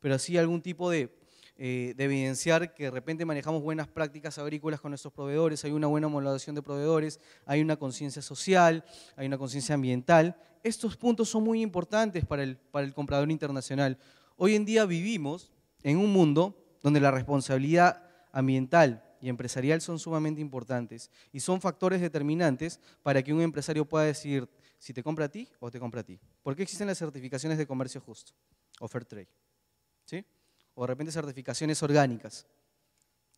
pero sí algún tipo eh, de, evidenciar que de repente manejamos buenas prácticas agrícolas con nuestros proveedores, hay una buena homologación de proveedores, hay una conciencia social, hay una conciencia ambiental. Estos puntos son muy importantes para el, para el comprador internacional. Hoy en día vivimos en un mundo donde la responsabilidad ambiental, y empresarial son sumamente importantes y son factores determinantes para que un empresario pueda decidir si te compra a ti o te compra a ti. ¿Por qué existen las certificaciones de comercio justo o fair trade? ¿Sí? O de repente certificaciones orgánicas.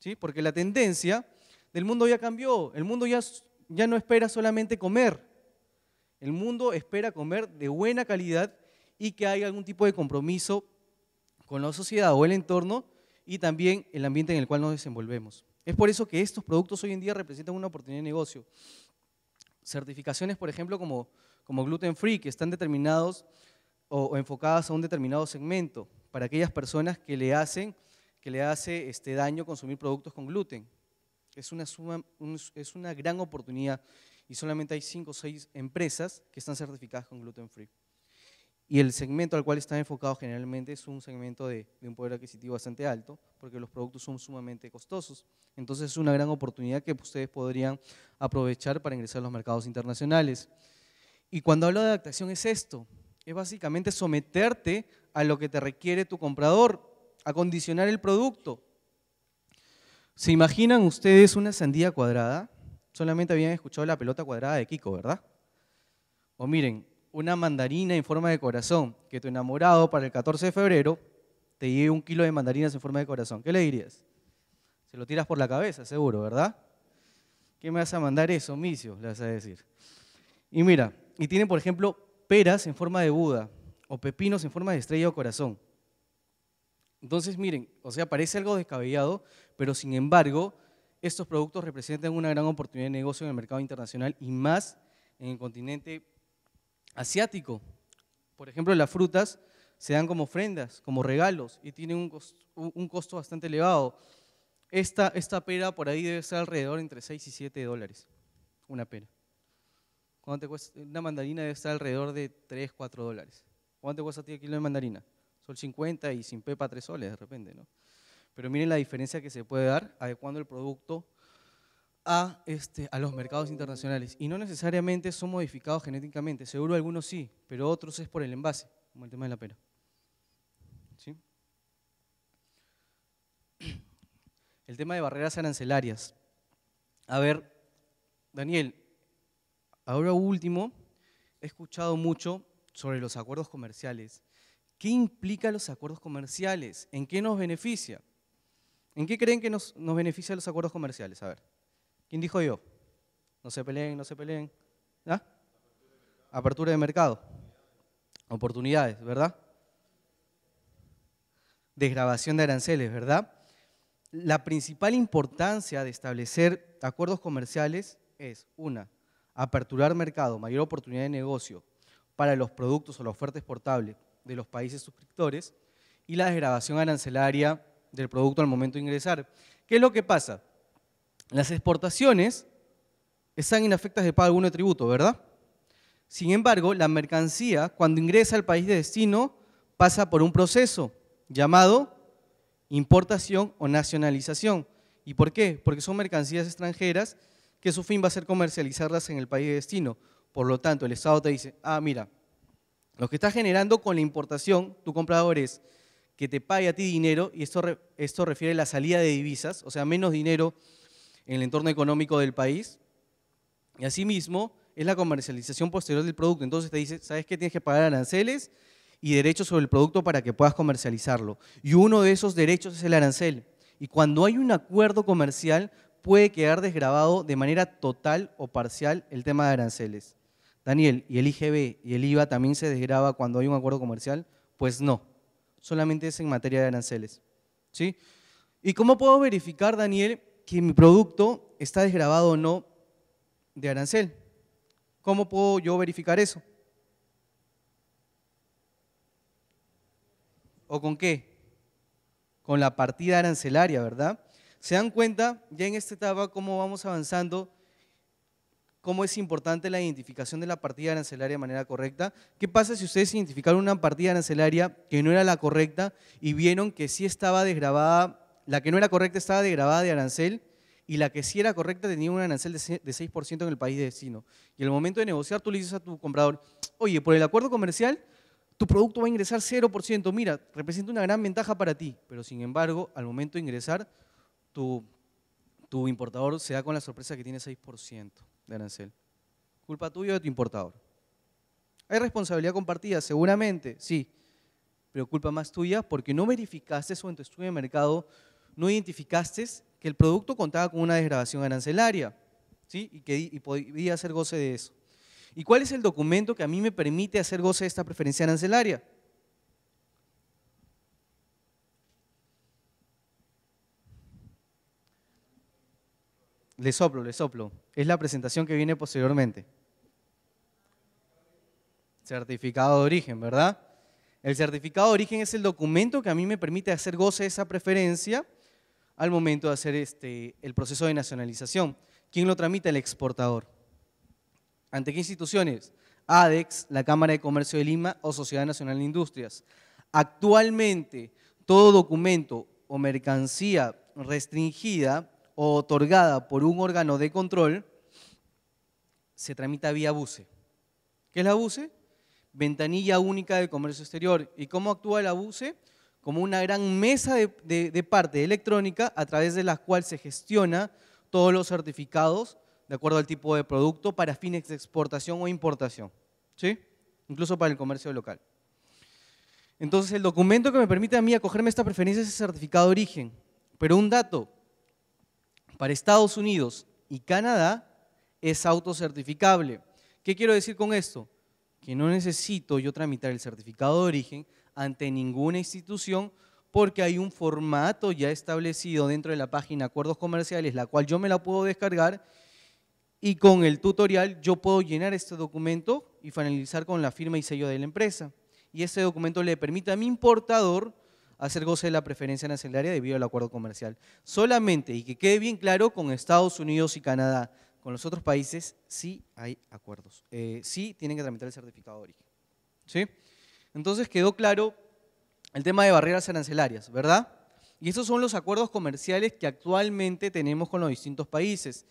¿Sí? Porque la tendencia del mundo ya cambió. El mundo ya, ya no espera solamente comer. El mundo espera comer de buena calidad y que haya algún tipo de compromiso con la sociedad o el entorno y también el ambiente en el cual nos desenvolvemos. Es por eso que estos productos hoy en día representan una oportunidad de negocio. Certificaciones, por ejemplo, como, como gluten free, que están determinados o, enfocadas a un determinado segmento, para aquellas personas que le hacen que le hace este daño consumir productos con gluten. Es una, es una gran oportunidad y solamente hay cinco o seis empresas que están certificadas con gluten free. Y el segmento al cual están enfocados generalmente es un segmento de, un poder adquisitivo bastante alto, porque los productos son sumamente costosos. Entonces es una gran oportunidad que ustedes podrían aprovechar para ingresar a los mercados internacionales. Y cuando hablo de adaptación es esto, es básicamente someterte a lo que te requiere tu comprador, acondicionar el producto. ¿Se imaginan ustedes una sandía cuadrada? Solamente habían escuchado la pelota cuadrada de Kiko, ¿verdad? O miren, una mandarina en forma de corazón, que tu enamorado para el 14 de febrero te lleve un kilo de mandarinas en forma de corazón, ¿qué le dirías? Se lo tiras por la cabeza, seguro, ¿verdad? ¿Qué me vas a mandar eso, micio? Le vas a decir. Y mira, y tienen, por ejemplo, peras en forma de Buda o pepinos en forma de estrella o corazón. Entonces, miren, o sea, parece algo descabellado, pero sin embargo, estos productos representan una gran oportunidad de negocio en el mercado internacional y más en el continente asiático. Por ejemplo, las frutas se dan como ofrendas, como regalos, y tienen un costo, bastante elevado. Esta, esta pera por ahí debe ser alrededor entre 6 y 7 dólares, una pera. Una mandarina debe estar alrededor de 3, 4 dólares. ¿Cuánto te cuesta a ti kilo de mandarina? Son 50 y sin pepa 3 soles de repente, ¿no? Pero miren la diferencia que se puede dar adecuando el producto a, este, a los mercados internacionales. Y no necesariamente son modificados genéticamente. Seguro algunos sí, pero otros es por el envase, como el tema de la pera. ¿Sí? El tema de barreras arancelarias. A ver, Daniel, ahora último, he escuchado mucho sobre los acuerdos comerciales. ¿Qué implica los acuerdos comerciales? ¿En qué nos beneficia? ¿En qué creen que nos, nos beneficia los acuerdos comerciales? A ver. ¿Quién dijo yo? No se peleen, no se peleen. ¿Ah? Apertura de mercado. Oportunidades, ¿verdad? Desgrabación de aranceles, ¿verdad? La principal importancia de establecer acuerdos comerciales es, una, aperturar mercado, mayor oportunidad de negocio para los productos o la oferta exportable de los países suscriptores y la desgrabación arancelaria del producto al momento de ingresar. ¿Qué es lo que pasa? Las exportaciones están inafectas de pago alguno de tributo, ¿verdad? Sin embargo, la mercancía, cuando ingresa al país de destino, pasa por un proceso llamado importación o nacionalización. ¿Y por qué? Porque son mercancías extranjeras que su fin va a ser comercializarlas en el país de destino. Por lo tanto, el Estado te dice, ah, mira, lo que estás generando con la importación, tu comprador es que te pague a ti dinero, y esto, esto refiere a la salida de divisas, o sea, menos dinero en el entorno económico del país. Y asimismo, es la comercialización posterior del producto. Entonces te dice, ¿sabes qué? Tienes que pagar aranceles y derechos sobre el producto para que puedas comercializarlo. Y uno de esos derechos es el arancel. Y cuando hay un acuerdo comercial, puede quedar desgravado de manera total o parcial el tema de aranceles. Daniel, ¿y el IGB y el IVA también se desgraba cuando hay un acuerdo comercial? Pues no, solamente es en materia de aranceles. ¿Sí? ¿Y cómo puedo verificar, Daniel, que mi producto está desgrabado o no de arancel. ¿Cómo puedo yo verificar eso? ¿O con qué? Con la partida arancelaria, ¿verdad? Se dan cuenta ya en esta etapa cómo vamos avanzando, cómo es importante la identificación de la partida arancelaria de manera correcta. ¿Qué pasa si ustedes identificaron una partida arancelaria que no era la correcta y vieron que sí estaba desgrabada la que no era correcta estaba degradada de arancel y la que sí era correcta tenía un arancel de 6% en el país de destino. Y al momento de negociar, tú le dices a tu comprador, oye, por el acuerdo comercial, tu producto va a ingresar 0%, mira, representa una gran ventaja para ti, pero sin embargo, al momento de ingresar, tu, tu importador se da con la sorpresa que tiene 6% de arancel. Culpa tuya o de tu importador. ¿Hay responsabilidad compartida? Seguramente, sí. Pero culpa más tuya porque no verificaste eso en tu estudio de mercado, no identificaste que el producto contaba con una desgrabación arancelaria ¿sí? y que podía hacer goce de eso. ¿Y cuál es el documento que a mí me permite hacer goce de esta preferencia arancelaria? Le soplo, le soplo. Es la presentación que viene posteriormente. Certificado de origen, ¿verdad? El certificado de origen es el documento que a mí me permite hacer goce de esa preferencia al momento de hacer este, el proceso de nacionalización. ¿Quién lo tramita? El exportador. ¿Ante qué instituciones? ADEX, la Cámara de Comercio de Lima o Sociedad Nacional de Industrias. Actualmente, todo documento o mercancía restringida o otorgada por un órgano de control se tramita vía BUCE. ¿Qué es la BUCE? Ventanilla Única de Comercio Exterior. ¿Y cómo actúa la BUCE? como una gran mesa de, parte electrónica a través de la cual se gestiona todos los certificados de acuerdo al tipo de producto para fines de exportación o importación, incluso para el comercio local. Entonces, el documento que me permite a mí acogerme esta preferencia es el certificado de origen. Pero un dato, para Estados Unidos y Canadá es autocertificable. ¿Qué quiero decir con esto? Que no necesito yo tramitar el certificado de origen ante ninguna institución porque hay un formato ya establecido dentro de la página Acuerdos Comerciales, la cual yo me la puedo descargar y con el tutorial yo puedo llenar este documento y finalizar con la firma y sello de la empresa. Y ese documento le permite a mi importador hacer goce de la preferencia arancelaria debido al acuerdo comercial. Solamente, y que quede bien claro, con Estados Unidos y Canadá, con los otros países sí hay acuerdos. Eh, sí tienen que tramitar el certificado de origen. ¿Sí? Entonces quedó claro el tema de barreras arancelarias, ¿verdad? Y esos son los acuerdos comerciales que actualmente tenemos con los distintos países.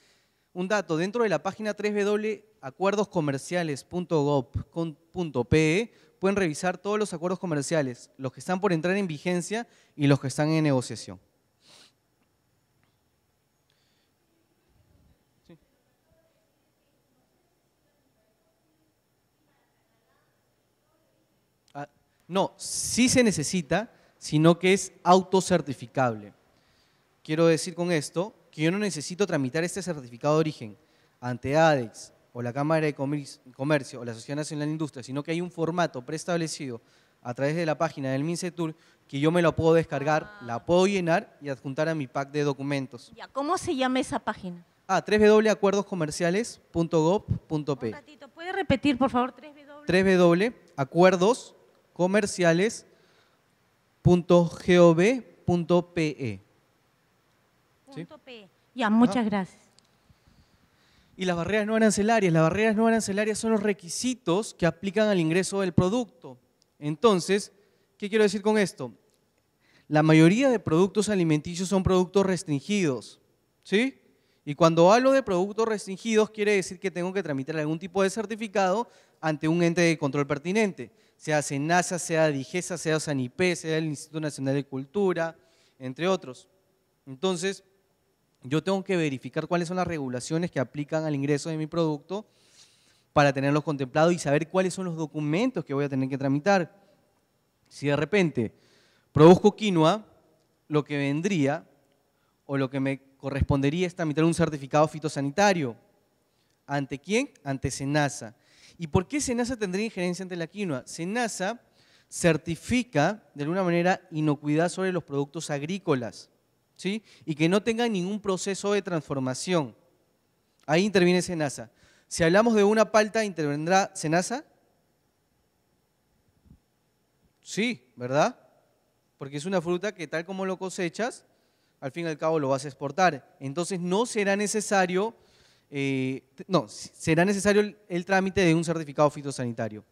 Un dato, dentro de la página www.acuerdoscomerciales.gov.pe pueden revisar todos los acuerdos comerciales, los que están por entrar en vigencia y los que están en negociación. No, sí se necesita, sino que es autocertificable. Quiero decir con esto que yo no necesito tramitar este certificado de origen ante ADEX o la Cámara de Comercio o la Asociación Nacional de Industria, sino que hay un formato preestablecido a través de la página del MINCETUR que yo me lo puedo descargar, ah. la puedo llenar y adjuntar a mi pack de documentos. ¿Cómo se llama esa página? Ah, www.acuerdoscomerciales.gov.p. Un ratito, ¿puede repetir por favor 3 3W, acuerdos, comerciales.gov.pe. Ya, muchas gracias. Y las barreras no arancelarias. Las barreras no arancelarias son los requisitos que aplican al ingreso del producto. Entonces, ¿qué quiero decir con esto? La mayoría de productos alimenticios son productos restringidos. ¿Sí? Y cuando hablo de productos restringidos, quiere decir que tengo que tramitar algún tipo de certificado ante un ente de control pertinente sea SENASA, sea DIGESA, sea SANIPE, sea el Instituto Nacional de Cultura, entre otros. Entonces, yo tengo que verificar cuáles son las regulaciones que aplican al ingreso de mi producto para tenerlos contemplados y saber cuáles son los documentos que voy a tener que tramitar. Si de repente produzco quinoa, lo que vendría o lo que me correspondería es tramitar un certificado fitosanitario. ¿Ante quién? Ante SENASA. ¿Y por qué SENASA tendría injerencia ante la quinoa? SENASA certifica, de alguna manera, inocuidad sobre los productos agrícolas, ¿sí? Y que no tenga ningún proceso de transformación. Ahí interviene SENASA. Si hablamos de una palta, ¿intervendrá SENASA? Sí, ¿verdad? Porque es una fruta que tal como lo cosechas, al fin y al cabo lo vas a exportar. Entonces no será necesario eh, no, será necesario el, trámite de un certificado fitosanitario.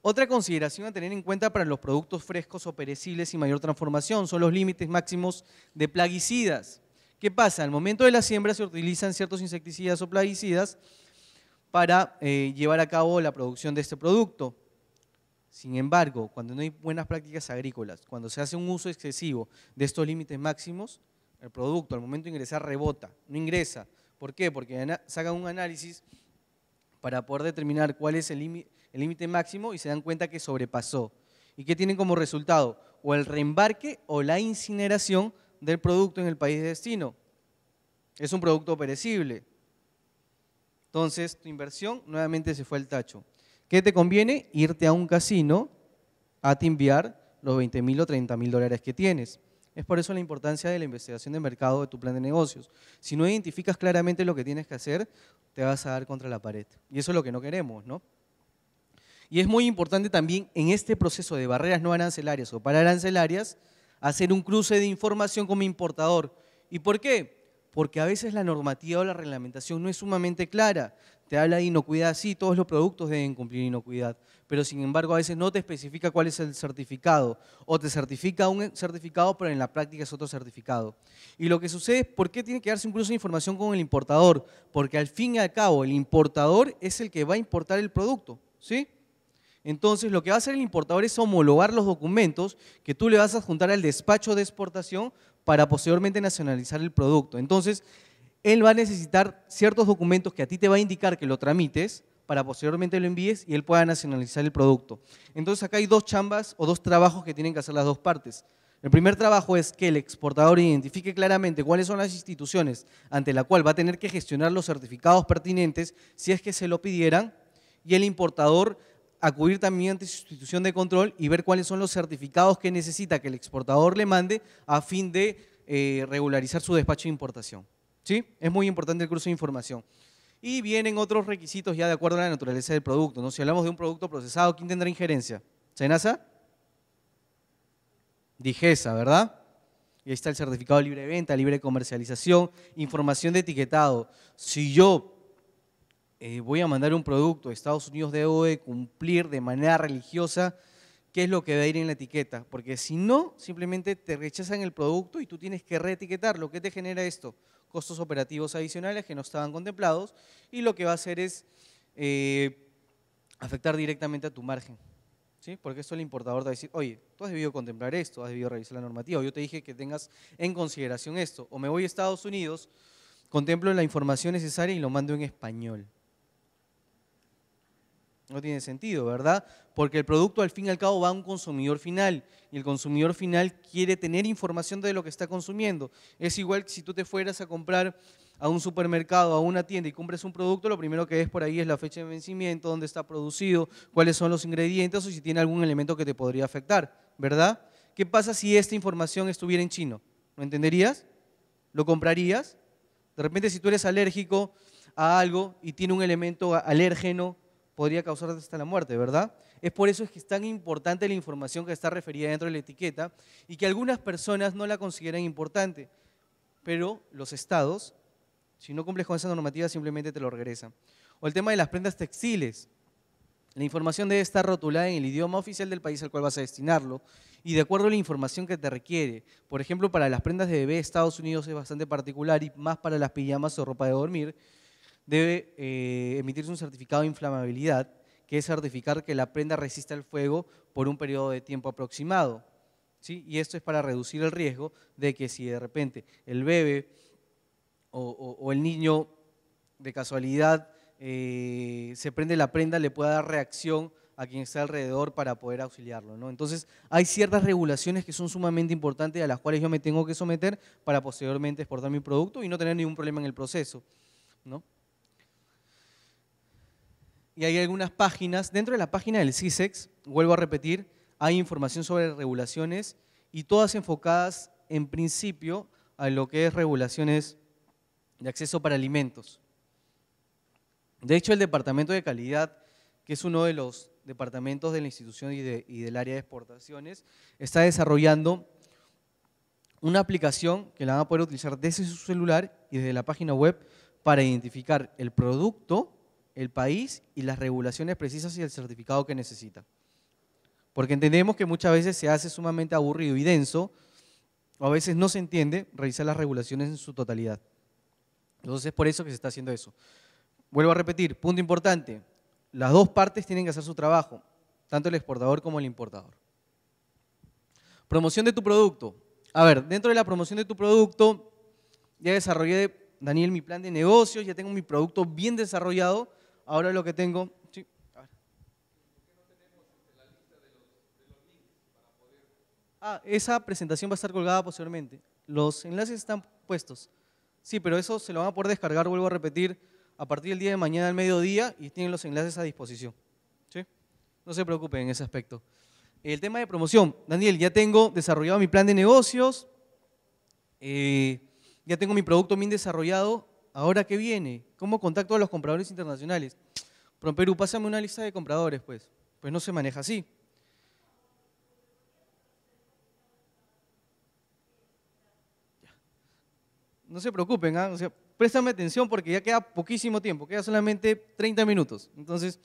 Otra consideración a tener en cuenta para los productos frescos o perecibles y mayor transformación son los límites máximos de plaguicidas. ¿Qué pasa? Al momento de la siembra se utilizan ciertos insecticidas o plaguicidas para eh, llevar a cabo la producción de este producto. Sin embargo, cuando no hay buenas prácticas agrícolas, cuando se hace un uso excesivo de estos límites máximos, el producto al momento de ingresar rebota, no ingresa, ¿Por qué? Porque sacan un análisis para poder determinar cuál es el límite máximo y se dan cuenta que sobrepasó. ¿Y qué tienen como resultado? O el reembarque o la incineración del producto en el país de destino. Es un producto perecible. Entonces, tu inversión nuevamente se fue al tacho. ¿Qué te conviene? Irte a un casino a te enviar los 20 mil o 30 mil dólares que tienes. Es por eso la importancia de la investigación de mercado de tu plan de negocios. Si no identificas claramente lo que tienes que hacer, te vas a dar contra la pared. Y eso es lo que no queremos, ¿no? Y es muy importante también en este proceso de barreras no arancelarias o para arancelarias, hacer un cruce de información como importador. ¿Y por qué? Porque a veces la normativa o la reglamentación no es sumamente clara te habla de inocuidad, sí, todos los productos deben cumplir inocuidad, pero sin embargo a veces no te especifica cuál es el certificado, o te certifica un certificado, pero en la práctica es otro certificado. Y lo que sucede es, ¿por qué tiene que darse incluso información con el importador? Porque al fin y al cabo, el importador es el que va a importar el producto, ¿sí? Entonces, lo que va a hacer el importador es homologar los documentos que tú le vas a adjuntar al despacho de exportación para posteriormente nacionalizar el producto. Entonces, él va a necesitar ciertos documentos que a ti te va a indicar que lo tramites para posteriormente lo envíes y él pueda nacionalizar el producto. Entonces acá hay dos chambas o dos trabajos que tienen que hacer las dos partes. El primer trabajo es que el exportador identifique claramente cuáles son las instituciones ante la cual va a tener que gestionar los certificados pertinentes si es que se lo pidieran y el importador acudir también ante su institución de control y ver cuáles son los certificados que necesita que el exportador le mande a fin de eh, regularizar su despacho de importación. ¿Sí? Es muy importante el curso de información. Y vienen otros requisitos ya de acuerdo a la naturaleza del producto. ¿no? Si hablamos de un producto procesado, ¿quién tendrá injerencia? ¿Senasa? Digesa, ¿verdad? Y ahí está el certificado de libre venta, libre comercialización, información de etiquetado. Si yo eh, voy a mandar un producto a Estados Unidos, debo de cumplir de manera religiosa qué es lo que va a ir en la etiqueta. Porque si no, simplemente te rechazan el producto y tú tienes que ¿Lo que te genera esto? costos operativos adicionales que no estaban contemplados y lo que va a hacer es eh, afectar directamente a tu margen. ¿Sí? Porque esto el importador te va a decir, oye, tú has debido contemplar esto, has debido revisar la normativa, o yo te dije que tengas en consideración esto, o me voy a Estados Unidos, contemplo la información necesaria y lo mando en español. No tiene sentido, ¿verdad? Porque el producto al fin y al cabo va a un consumidor final y el consumidor final quiere tener información de lo que está consumiendo. Es igual que si tú te fueras a comprar a un supermercado, a una tienda y compres un producto, lo primero que ves por ahí es la fecha de vencimiento, dónde está producido, cuáles son los ingredientes o si tiene algún elemento que te podría afectar, ¿verdad? ¿Qué pasa si esta información estuviera en chino? ¿Lo entenderías? ¿Lo comprarías? De repente si tú eres alérgico a algo y tiene un elemento alérgeno podría causar hasta la muerte, ¿verdad? Es por eso es que es tan importante la información que está referida dentro de la etiqueta y que algunas personas no la consideran importante, pero los estados, si no cumples con esa normativa, simplemente te lo regresan. O el tema de las prendas textiles. La información debe estar rotulada en el idioma oficial del país al cual vas a destinarlo y de acuerdo a la información que te requiere. Por ejemplo, para las prendas de bebé, Estados Unidos es bastante particular y más para las pijamas o ropa de dormir debe eh, emitirse un certificado de inflamabilidad, que es certificar que la prenda resiste al fuego por un periodo de tiempo aproximado. ¿sí? Y esto es para reducir el riesgo de que si de repente el bebé o, el niño de casualidad eh, se prende la prenda, le pueda dar reacción a quien está alrededor para poder auxiliarlo. ¿no? Entonces, hay ciertas regulaciones que son sumamente importantes a las cuales yo me tengo que someter para posteriormente exportar mi producto y no tener ningún problema en el proceso. ¿no? y hay algunas páginas. Dentro de la página del CISEX, vuelvo a repetir, hay información sobre regulaciones y todas enfocadas en principio a lo que es regulaciones de acceso para alimentos. De hecho, el Departamento de Calidad, que es uno de los departamentos de la institución y, del área de exportaciones, está desarrollando una aplicación que la van a poder utilizar desde su celular y desde la página web para identificar el producto el país y las regulaciones precisas y el certificado que necesita. Porque entendemos que muchas veces se hace sumamente aburrido y denso, o a veces no se entiende revisar las regulaciones en su totalidad. Entonces es por eso que se está haciendo eso. Vuelvo a repetir, punto importante, las dos partes tienen que hacer su trabajo, tanto el exportador como el importador. Promoción de tu producto. A ver, dentro de la promoción de tu producto, ya desarrollé, Daniel, mi plan de negocios, ya tengo mi producto bien desarrollado, ahora lo que tengo... Ah, esa presentación va a estar colgada posteriormente. Los enlaces están puestos. Sí, pero eso se lo van a poder descargar, vuelvo a repetir, a partir del día de mañana al mediodía y tienen los enlaces a disposición. ¿Sí? No se preocupen en ese aspecto. El tema de promoción. Daniel, ya tengo desarrollado mi plan de negocios, eh, ya tengo mi producto bien desarrollado. ¿ahora que viene? ¿Cómo contacto a los compradores internacionales? Perú, pásame una lista de compradores, pues. Pues no se maneja así. No se preocupen, ¿eh? préstame atención porque ya queda poquísimo tiempo, queda solamente 30 minutos. Entonces,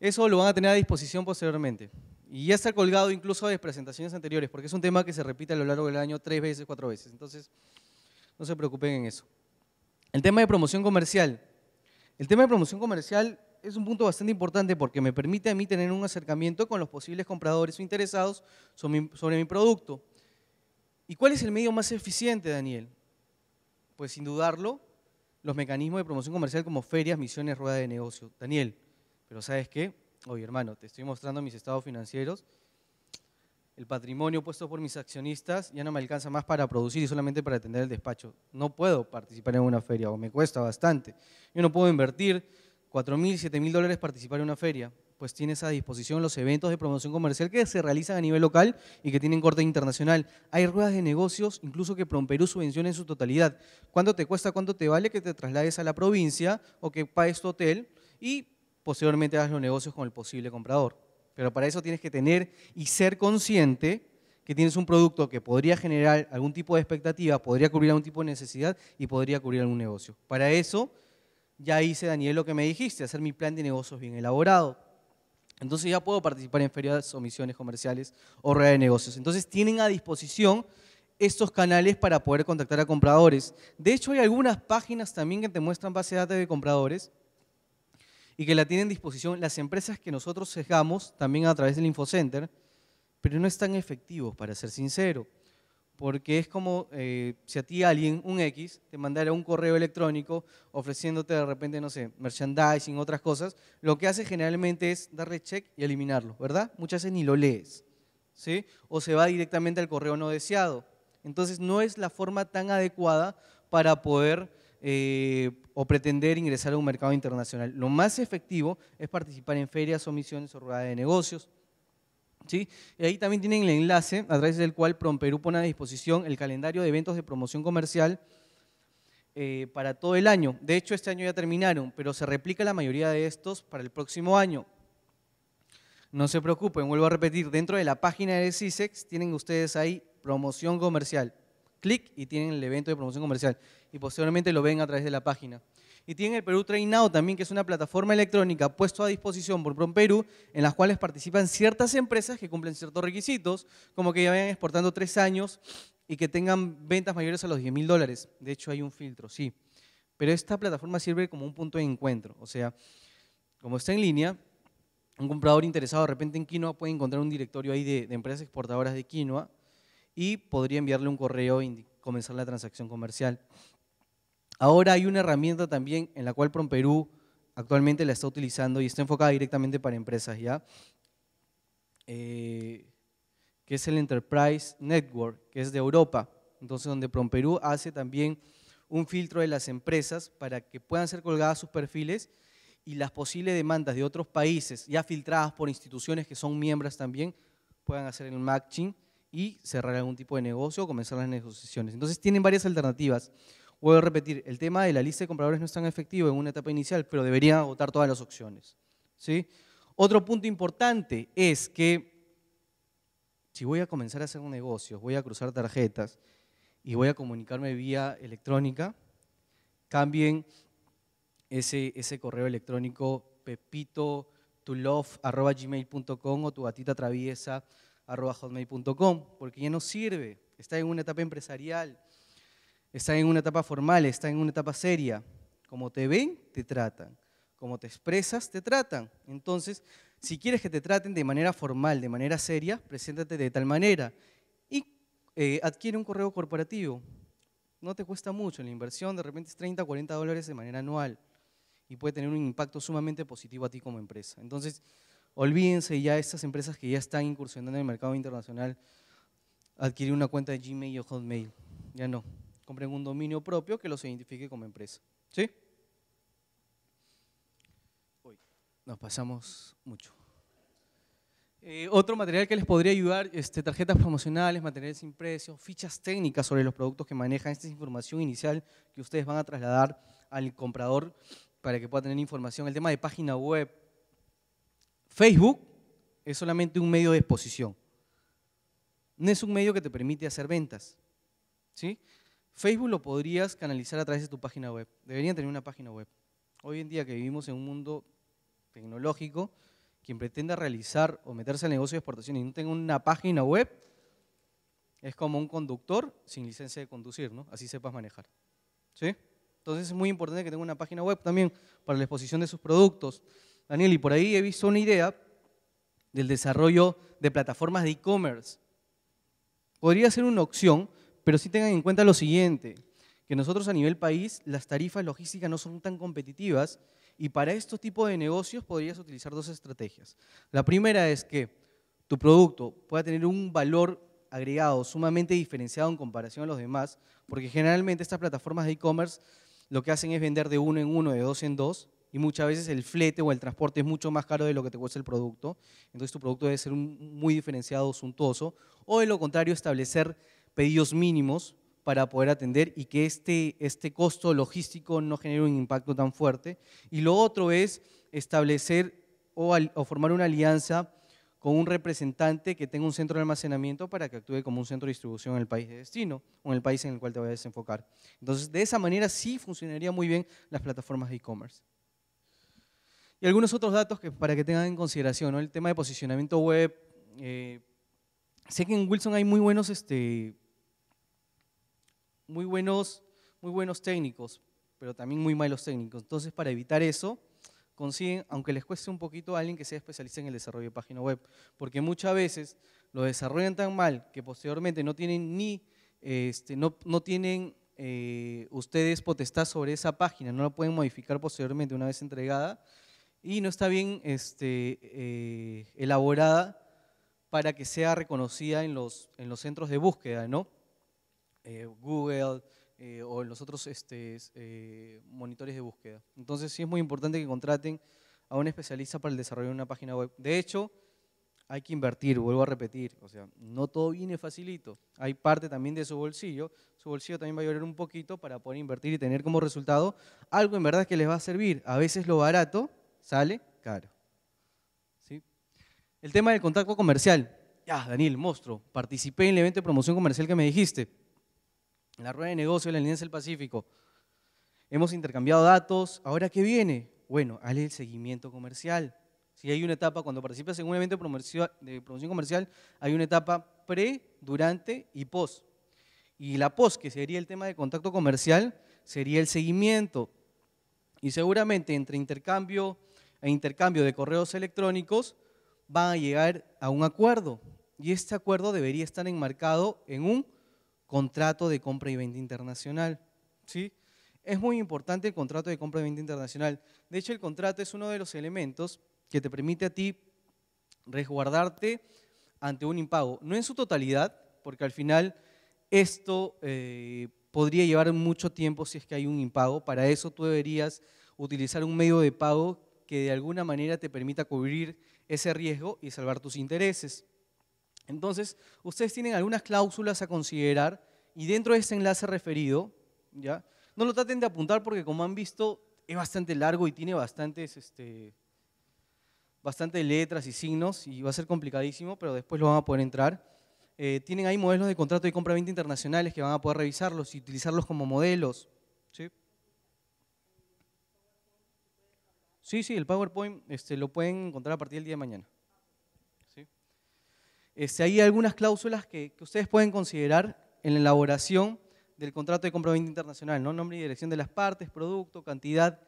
eso lo van a tener a disposición posteriormente. Y ya está colgado incluso de presentaciones anteriores, porque es un tema que se repite a lo largo del año tres veces, cuatro veces. Entonces, no se preocupen en eso. El tema de promoción comercial. El tema de promoción comercial es un punto bastante importante porque me permite a mí tener un acercamiento con los posibles compradores o interesados sobre mi, producto. ¿Y cuál es el medio más eficiente, Daniel? Pues sin dudarlo, los mecanismos de promoción comercial como ferias, misiones, rueda de negocio. Daniel, pero ¿sabes qué? hoy hermano, te estoy mostrando mis estados financieros el patrimonio puesto por mis accionistas ya no me alcanza más para producir y solamente para atender el despacho. No puedo participar en una feria o me cuesta bastante. Yo no puedo invertir 4.000, 7.000 dólares participar en una feria, pues tienes a disposición los eventos de promoción comercial que se realizan a nivel local y que tienen corte internacional. Hay ruedas de negocios, incluso que Promperú subvenciona en su totalidad. ¿Cuánto te cuesta, cuánto te vale que te traslades a la provincia o que pagues tu hotel y posteriormente hagas los negocios con el posible comprador? Pero para eso tienes que tener y ser consciente que tienes un producto que podría generar algún tipo de expectativa, podría cubrir algún tipo de necesidad y podría cubrir algún negocio. Para eso ya hice, Daniel, lo que me dijiste, hacer mi plan de negocios bien elaborado. Entonces ya puedo participar en ferias o misiones comerciales o redes de negocios. Entonces tienen a disposición estos canales para poder contactar a compradores. De hecho, hay algunas páginas también que te muestran base de datos de compradores y que la tienen a disposición las empresas que nosotros sesgamos también a través del InfoCenter, pero no es tan efectivo, para ser sincero, porque es como eh, si a ti alguien, un X, te mandara un correo electrónico ofreciéndote de repente, no sé, merchandising, otras cosas, lo que hace generalmente es darle check y eliminarlo, ¿verdad? Muchas veces ni lo lees, ¿sí? O se va directamente al correo no deseado. Entonces no es la forma tan adecuada para poder eh, o pretender ingresar a un mercado internacional. Lo más efectivo es participar en ferias o misiones o ruedas de negocios. ¿Sí? Y ahí también tienen el enlace a través del cual PromPerú pone a disposición el calendario de eventos de promoción comercial eh, para todo el año. De hecho, este año ya terminaron, pero se replica la mayoría de estos para el próximo año. No se preocupen, vuelvo a repetir, dentro de la página de CISEX tienen ustedes ahí promoción comercial clic y tienen el evento de promoción comercial. Y posteriormente lo ven a través de la página. Y tienen el Perú Train Now también, que es una plataforma electrónica puesta a disposición por PromPerú, en las cuales participan ciertas empresas que cumplen ciertos requisitos, como que ya vayan exportando tres años y que tengan ventas mayores a los 10 mil dólares. De hecho, hay un filtro, sí. Pero esta plataforma sirve como un punto de encuentro. O sea, como está en línea, un comprador interesado de repente en quinoa puede encontrar un directorio ahí de, de empresas exportadoras de quinoa y podría enviarle un correo y comenzar la transacción comercial. Ahora hay una herramienta también en la cual PromPerú actualmente la está utilizando y está enfocada directamente para empresas, ¿ya? Eh, que es el Enterprise Network, que es de Europa, entonces donde PromPerú hace también un filtro de las empresas para que puedan ser colgadas sus perfiles y las posibles demandas de otros países, ya filtradas por instituciones que son miembros también, puedan hacer el matching y cerrar algún tipo de negocio o comenzar las negociaciones. Entonces tienen varias alternativas. Voy a repetir, el tema de la lista de compradores no es tan efectivo en una etapa inicial, pero debería agotar todas las opciones. ¿sí? Otro punto importante es que si voy a comenzar a hacer un negocio, voy a cruzar tarjetas y voy a comunicarme vía electrónica, cambien ese, ese correo electrónico pepito o tu gatita traviesa hotmail.com, porque ya no sirve, está en una etapa empresarial, está en una etapa formal, está en una etapa seria. Como te ven, te tratan. Como te expresas, te tratan. Entonces, si quieres que te traten de manera formal, de manera seria, preséntate de tal manera y eh, adquiere un correo corporativo. No te cuesta mucho, la inversión de repente es 30, 40 dólares de manera anual y puede tener un impacto sumamente positivo a ti como empresa. Entonces, olvídense ya estas empresas que ya están incursionando en el mercado internacional, adquirir una cuenta de Gmail o Hotmail. Ya no. Compren un dominio propio que los identifique como empresa. ¿Sí? Nos pasamos mucho. Eh, otro material que les podría ayudar, este, tarjetas promocionales, materiales precio, fichas técnicas sobre los productos que manejan. Esta es información inicial que ustedes van a trasladar al comprador para que pueda tener información. El tema de página web, Facebook es solamente un medio de exposición. No es un medio que te permite hacer ventas. ¿sí? Facebook lo podrías canalizar a través de tu página web. Deberían tener una página web. Hoy en día que vivimos en un mundo tecnológico, quien pretenda realizar o meterse al negocio de exportación y no tenga una página web, es como un conductor sin licencia de conducir, ¿no? Así sepas manejar. ¿Sí? Entonces es muy importante que tenga una página web también para la exposición de sus productos. Daniel, y por ahí he visto una idea del desarrollo de plataformas de e-commerce. Podría ser una opción, pero sí tengan en cuenta lo siguiente, que nosotros a nivel país las tarifas logísticas no son tan competitivas y para estos tipos de negocios podrías utilizar dos estrategias. La primera es que tu producto pueda tener un valor agregado sumamente diferenciado en comparación a los demás, porque generalmente estas plataformas de e-commerce lo que hacen es vender de uno en uno, de dos en dos, y muchas veces el flete o el transporte es mucho más caro de lo que te cuesta el producto. Entonces tu producto debe ser muy diferenciado, suntuoso. O de lo contrario, establecer pedidos mínimos para poder atender y que este, este costo logístico no genere un impacto tan fuerte. Y lo otro es establecer o, formar una alianza con un representante que tenga un centro de almacenamiento para que actúe como un centro de distribución en el país de destino o en el país en el cual te vayas a enfocar. Entonces, de esa manera sí funcionaría muy bien las plataformas de e-commerce. Y algunos otros datos que, para que tengan en consideración, el tema de posicionamiento web. Eh, sé que en Wilson hay muy buenos, este, muy buenos, muy buenos técnicos, pero también muy malos técnicos. Entonces, para evitar eso, consiguen, aunque les cueste un poquito, a alguien que sea especialista en el desarrollo de página web, porque muchas veces lo desarrollan tan mal que posteriormente no tienen ni, este, no, no tienen eh, ustedes potestad sobre esa página, no la pueden modificar posteriormente una vez entregada, y no está bien este, eh, elaborada para que sea reconocida en los, en los centros de búsqueda, ¿no? Eh, Google eh, o en los otros este, monitores de búsqueda. Entonces sí es muy importante que contraten a un especialista para el desarrollo de una página web. De hecho, hay que invertir, vuelvo a repetir, o sea, no todo viene facilito. Hay parte también de su bolsillo, su bolsillo también va a llorar un poquito para poder invertir y tener como resultado algo en verdad que les va a servir. A veces lo barato sale caro. ¿Sí? El tema del contacto comercial. Ya, Daniel, monstruo, participé en el evento de promoción comercial que me dijiste, en la rueda de negocio de la Alianza del Pacífico. Hemos intercambiado datos, ¿ahora qué viene? Bueno, hazle el seguimiento comercial. Si hay una etapa, cuando participas en un evento de promoción comercial, hay una etapa pre, durante y post. Y la post, que sería el tema de contacto comercial, sería el seguimiento. Y seguramente entre intercambio e intercambio de correos electrónicos, van a llegar a un acuerdo. Y este acuerdo debería estar enmarcado en un contrato de compra y venta internacional. ¿sí? Es muy importante el contrato de compra y venta internacional. De hecho, el contrato es uno de los elementos que te permite a ti resguardarte ante un impago. No en su totalidad, porque al final esto eh, podría llevar mucho tiempo si es que hay un impago. Para eso tú deberías utilizar un medio de pago que de alguna manera te permita cubrir ese riesgo y salvar tus intereses. Entonces, ustedes tienen algunas cláusulas a considerar y dentro de este enlace referido, ¿ya? No lo traten de apuntar porque como han visto es bastante largo y tiene bastantes, este, letras y signos y va a ser complicadísimo, pero después lo van a poder entrar. Eh, tienen ahí modelos de contrato de compra-venta internacionales que van a poder revisarlos y utilizarlos como modelos. Sí, sí, el PowerPoint este, lo pueden encontrar a partir del día de mañana. ¿Sí? Este, hay algunas cláusulas que, ustedes pueden considerar en la elaboración del contrato de compraventa internacional, ¿no? Nombre y dirección de las partes, producto, cantidad,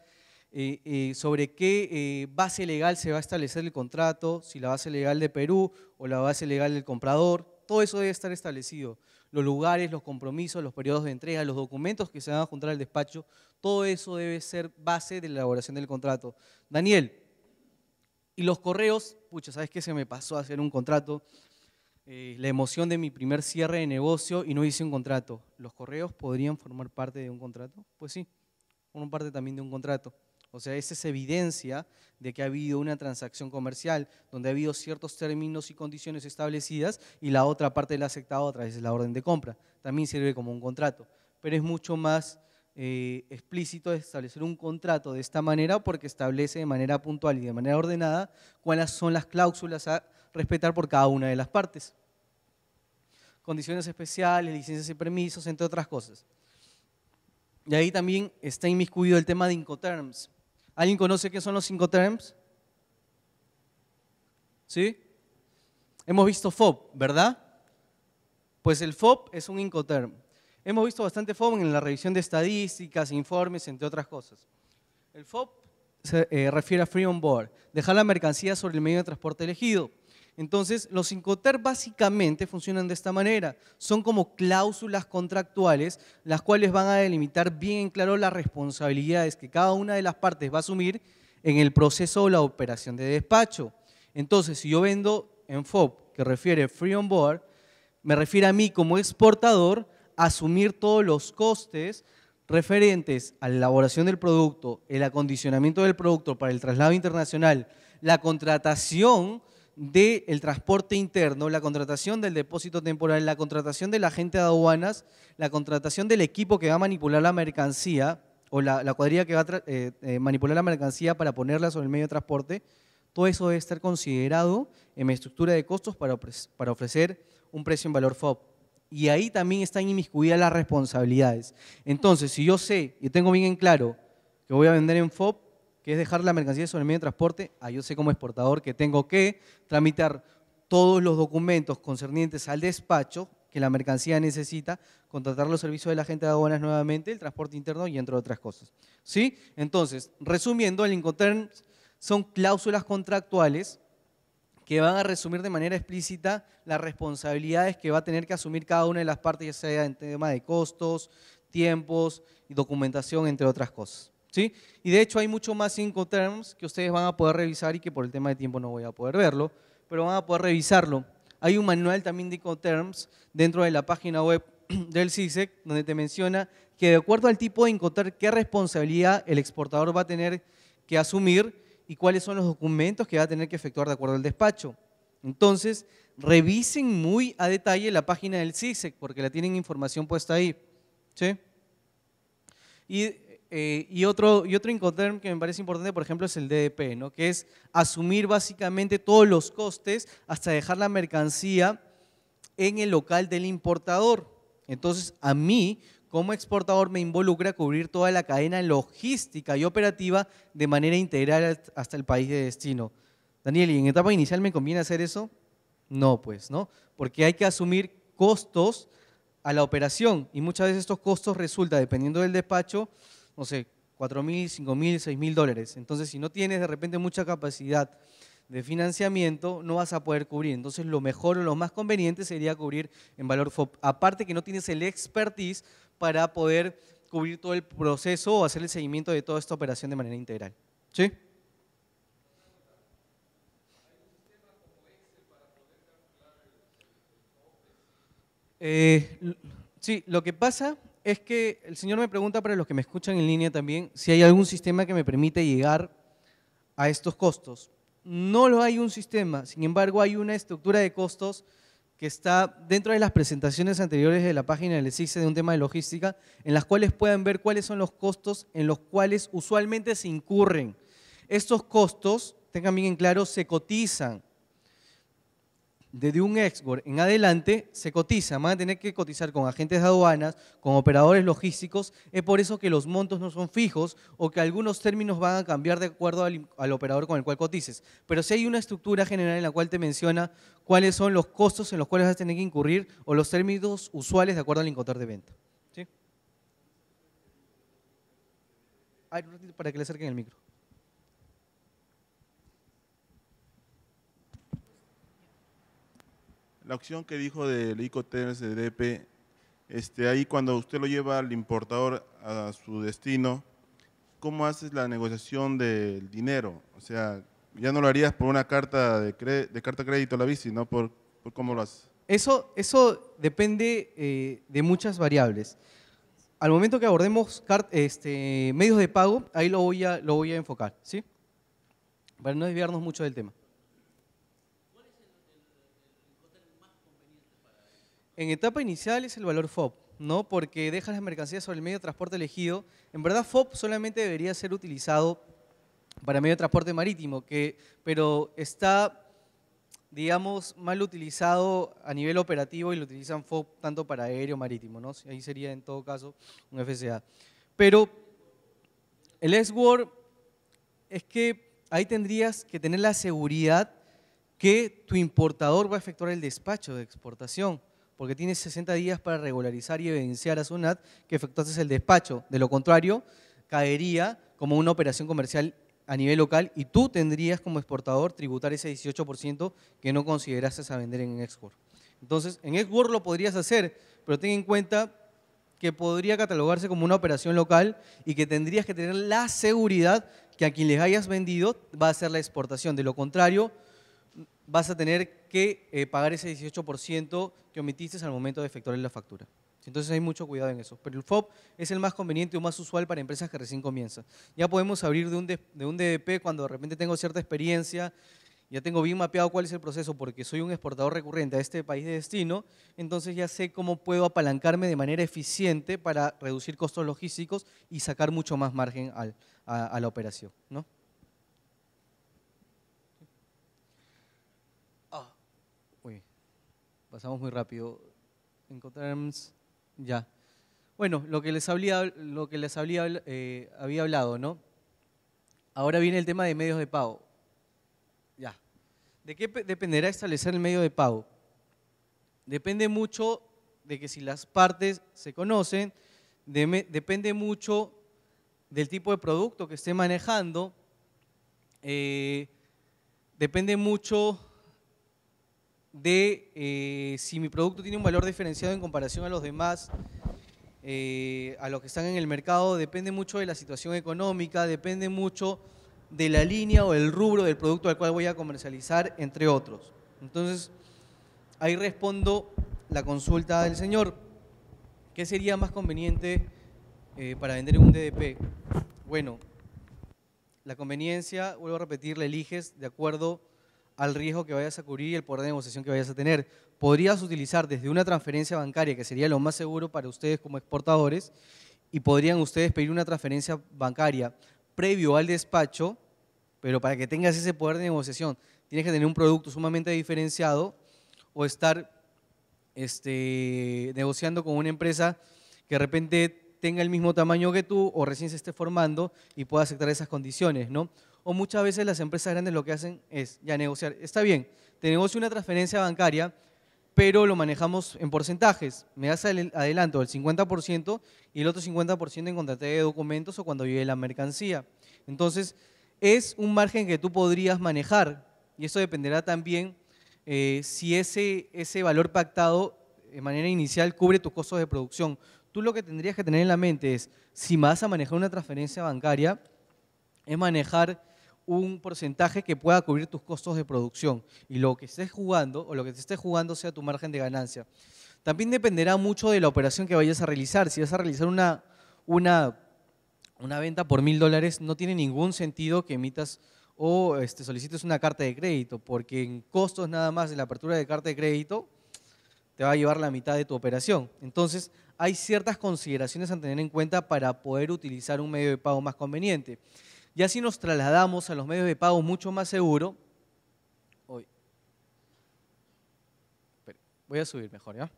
eh, eh, sobre qué eh, base legal se va a establecer el contrato, si la base legal de Perú o la base legal del comprador, todo eso debe estar establecido los lugares, los compromisos, los periodos de entrega, los documentos que se van a juntar al despacho, todo eso debe ser base de la elaboración del contrato. Daniel, y los correos, pucha, ¿sabes qué? Se me pasó a hacer un contrato. Eh, la emoción de mi primer cierre de negocio y no hice un contrato. ¿Los correos podrían formar parte de un contrato? Pues sí, forman parte también de un contrato. O sea, esa es evidencia de que ha habido una transacción comercial donde ha habido ciertos términos y condiciones establecidas y la otra parte la ha aceptado a través de la orden de compra. También sirve como un contrato, pero es mucho más eh, explícito establecer un contrato de esta manera porque establece de manera puntual y de manera ordenada cuáles son las cláusulas a respetar por cada una de las partes. Condiciones especiales, licencias y permisos, entre otras cosas. Y ahí también está inmiscuido el tema de Incoterms, ¿Alguien conoce qué son los cinco terms? ¿Sí? Hemos visto FOB, ¿verdad? Pues el FOB es un incoterm. Hemos visto bastante FOB en la revisión de estadísticas, informes, entre otras cosas. El FOB se eh, refiere a Free On Board, dejar la mercancía sobre el medio de transporte elegido. Entonces, los incoter básicamente funcionan de esta manera. Son como cláusulas contractuales, las cuales van a delimitar bien claro las responsabilidades que cada una de las partes va a asumir en el proceso o la operación de despacho. Entonces, si yo vendo en FOB, que refiere Free On Board, me refiero a mí como exportador a asumir todos los costes referentes a la elaboración del producto, el acondicionamiento del producto para el traslado internacional, la contratación del transporte interno, la contratación del depósito temporal, la contratación la gente de aduanas, la contratación del equipo que va a manipular la mercancía o la, cuadrilla que va a eh, eh, manipular la mercancía para ponerla sobre el medio de transporte, todo eso debe estar considerado en mi estructura de costos para, ofrecer, para ofrecer un precio en valor FOB. Y ahí también están inmiscuidas las responsabilidades. Entonces, si yo sé y tengo bien en claro que voy a vender en FOB, que es dejar la mercancía sobre el medio de transporte, ah, yo sé como exportador que tengo que tramitar todos los documentos concernientes al despacho que la mercancía necesita, contratar los servicios de la gente de aduanas nuevamente, el transporte interno y entre otras cosas. ¿Sí? Entonces, resumiendo, el Incoterm son cláusulas contractuales que van a resumir de manera explícita las responsabilidades que va a tener que asumir cada una de las partes, ya sea en tema de costos, tiempos, y documentación, entre otras cosas. Y de hecho hay mucho más Incoterms que ustedes van a poder revisar y que por el tema de tiempo no voy a poder verlo, pero van a poder revisarlo. Hay un manual también de Incoterms dentro de la página web del CISEC e donde te menciona que de acuerdo al tipo de Incoterm, qué responsabilidad el exportador va a tener que asumir y cuáles son los documentos que va a tener que efectuar de acuerdo al despacho. Entonces, revisen muy a detalle la página del CISEC e porque la tienen información puesta ahí. ¿sí? Y eh, y, otro, y otro incoterm que me parece importante, por ejemplo, es el DDP, que es asumir básicamente todos los costes hasta dejar la mercancía en el local del importador. Entonces, a mí, como exportador, me involucra cubrir toda la cadena logística y operativa de manera integral hasta el país de destino. Daniel, ¿y en etapa inicial me conviene hacer eso? No, pues, ¿no? Porque hay que asumir costos a la operación y muchas veces estos costos resultan, dependiendo del despacho, no sé, 4.000, mil, 6.000 mil, mil dólares. Entonces, si no tienes de repente mucha capacidad de financiamiento, no vas a poder cubrir. Entonces, lo mejor o lo más conveniente sería cubrir en valor FOP. Aparte que no tienes el expertise para poder cubrir todo el proceso o hacer el seguimiento de toda esta operación de manera integral. ¿Sí? Eh, sí, lo que pasa es que el Señor me pregunta para los que me escuchan en línea también si hay algún sistema que me permite llegar a estos costos. No lo hay un sistema, sin embargo hay una estructura de costos que está dentro de las presentaciones anteriores de la página del ESICE de un tema de logística, en las cuales pueden ver cuáles son los costos en los cuales usualmente se incurren. Estos costos, tengan bien en claro, se cotizan desde un export en adelante se cotiza, van a tener que cotizar con agentes de aduanas, con operadores logísticos, es por eso que los montos no son fijos o que algunos términos van a cambiar de acuerdo al, operador con el cual cotices. Pero si hay una estructura general en la cual te menciona cuáles son los costos en los cuales vas a tener que incurrir o los términos usuales de acuerdo al incotar de venta. ¿Sí? Ay, para que le acerquen el micro. la opción que dijo del ico de este, ahí cuando usted lo lleva al importador a su destino, ¿cómo haces la negociación del dinero? O sea, ya no lo harías por una carta de, carta crédito a la bici, ¿no? Por, ¿Cómo lo haces? Eso, eso depende eh, de muchas variables. Al momento que abordemos este, medios de pago, ahí lo voy a, lo voy a enfocar, ¿sí? Para no desviarnos mucho del tema. En etapa inicial es el valor FOB, ¿no? Porque dejas las mercancías sobre el medio de transporte elegido. En verdad, FOB solamente debería ser utilizado para medio de transporte marítimo, que, pero está, digamos, mal utilizado a nivel operativo y lo utilizan FOB tanto para aéreo marítimo, ¿no? Ahí sería en todo caso un FCA. Pero el S-Word es que ahí tendrías que tener la seguridad que tu importador va a efectuar el despacho de exportación porque tienes 60 días para regularizar y evidenciar a SUNAT que efectuaste el despacho. De lo contrario, caería como una operación comercial a nivel local y tú tendrías como exportador tributar ese 18% que no consideraste a vender en export. Entonces, en export lo podrías hacer, pero ten en cuenta que podría catalogarse como una operación local y que tendrías que tener la seguridad que a quien les hayas vendido va a ser la exportación. De lo contrario, vas a tener que eh, pagar ese 18% que omitiste al momento de efectuar la factura. Entonces hay mucho cuidado en eso. Pero el FOB es el más conveniente o más usual para empresas que recién comienzan. Ya podemos abrir de un, de, un DDP cuando de repente tengo cierta experiencia, ya tengo bien mapeado cuál es el proceso porque soy un exportador recurrente a este país de destino, entonces ya sé cómo puedo apalancarme de manera eficiente para reducir costos logísticos y sacar mucho más margen a, a, la operación. ¿no? pasamos muy rápido. Encontramos ya. Bueno, lo que les, lo que les eh, había hablado, ¿no? Ahora viene el tema de medios de pago. Ya. ¿De qué dependerá establecer el medio de pago? Depende mucho de que si las partes se conocen, depende mucho del tipo de producto que esté manejando, eh, depende mucho de eh, si mi producto tiene un valor diferenciado en comparación a los demás, eh, a los que están en el mercado, depende mucho de la situación económica, depende mucho de la línea o el rubro del producto al cual voy a comercializar, entre otros. Entonces, ahí respondo la consulta del señor. ¿Qué sería más conveniente eh, para vender un DDP? Bueno, la conveniencia, vuelvo a repetir, la eliges de acuerdo al riesgo que vayas a cubrir y el poder de negociación que vayas a tener. Podrías utilizar desde una transferencia bancaria, que sería lo más seguro para ustedes como exportadores, y podrían ustedes pedir una transferencia bancaria previo al despacho, pero para que tengas ese poder de negociación, tienes que tener un producto sumamente diferenciado o estar este, negociando con una empresa que de repente tenga el mismo tamaño que tú o recién se esté formando y pueda aceptar esas condiciones, ¿no? o muchas veces las empresas grandes lo que hacen es ya negociar. Está bien, te negocio una transferencia bancaria, pero lo manejamos en porcentajes. Me das el adelanto del 50% y el otro 50% en contra de documentos o cuando llegue la mercancía. Entonces, es un margen que tú podrías manejar y eso dependerá también eh, si ese, ese valor pactado de manera inicial cubre tus costos de producción. Tú lo que tendrías que tener en la mente es, si vas a manejar una transferencia bancaria, es manejar un porcentaje que pueda cubrir tus costos de producción y lo que estés jugando o lo que te estés jugando sea tu margen de ganancia. También dependerá mucho de la operación que vayas a realizar. Si vas a realizar una, una, una venta por mil dólares, no tiene ningún sentido que emitas o este, solicites una carta de crédito, porque en costos nada más de la apertura de carta de crédito te va a llevar la mitad de tu operación. Entonces, hay ciertas consideraciones a tener en cuenta para poder utilizar un medio de pago más conveniente. Ya así nos trasladamos a los medios de pago mucho más seguros. Voy a subir mejor, ¿ya?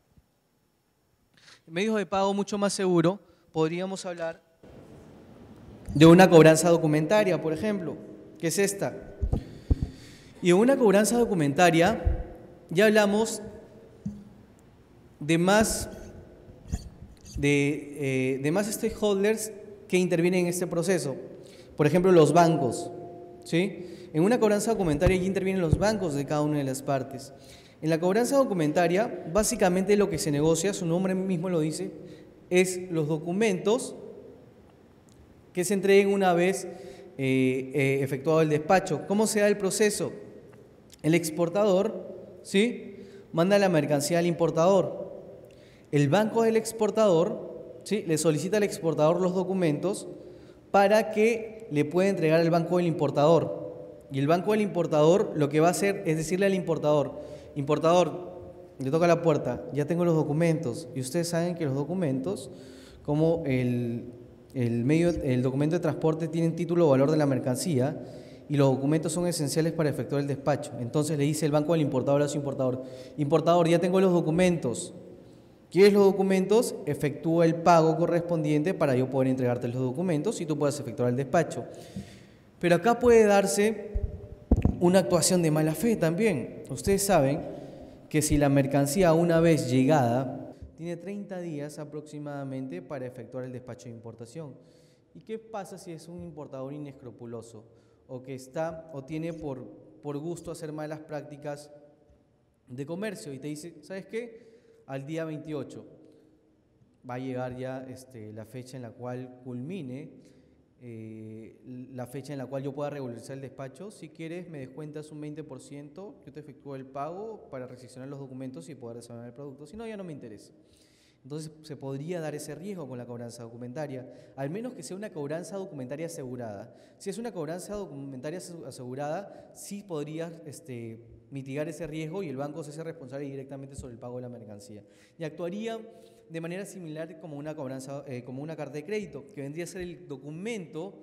Medios de pago mucho más seguro, podríamos hablar de una cobranza documentaria, por ejemplo, que es esta. Y en una cobranza documentaria ya hablamos de más, de eh, más stakeholders que intervienen en este proceso. Por ejemplo, los bancos. ¿sí? En una cobranza documentaria ya intervienen los bancos de cada una de las partes. En la cobranza documentaria, básicamente lo que se negocia, su nombre mismo lo dice, es los documentos que se entreguen una vez eh, eh, efectuado el despacho. ¿Cómo se da el proceso? El exportador ¿sí? manda la mercancía al importador. El banco del exportador ¿sí? le solicita al exportador los documentos para que le puede entregar el banco del importador. Y el banco del importador lo que va a hacer es decirle al importador, importador, le toca la puerta, ya tengo los documentos. Y ustedes saben que los documentos, como el, medio, el documento de transporte, tienen título o valor de la mercancía y los documentos son esenciales para efectuar el despacho. Entonces le dice el banco al importador a su importador, importador, ya tengo los documentos, ¿Quieres los documentos? Efectúa el pago correspondiente para yo poder entregarte los documentos y tú puedas efectuar el despacho. Pero acá puede darse una actuación de mala fe también. Ustedes saben que si la mercancía una vez llegada tiene 30 días aproximadamente para efectuar el despacho de importación. ¿Y qué pasa si es un importador inescrupuloso o que está o tiene por, por gusto hacer malas prácticas de comercio y te dice, ¿sabes qué? al día 28. Va a llegar ya este, la fecha en la cual culmine, eh, la fecha en la cual yo pueda regularizar el despacho. Si quieres, me descuentas un 20%, yo te efectúo el pago para recepcionar los documentos y poder desarrollar el producto. Si no, ya no me interesa. Entonces se podría dar ese riesgo con la cobranza documentaria, al menos que sea una cobranza documentaria asegurada. Si es una cobranza documentaria asegurada, sí podrías este, mitigar ese riesgo y el banco se hace responsable directamente sobre el pago de la mercancía. Y actuaría de manera similar como una, cobranza, eh, como una carta de crédito, que vendría a ser el documento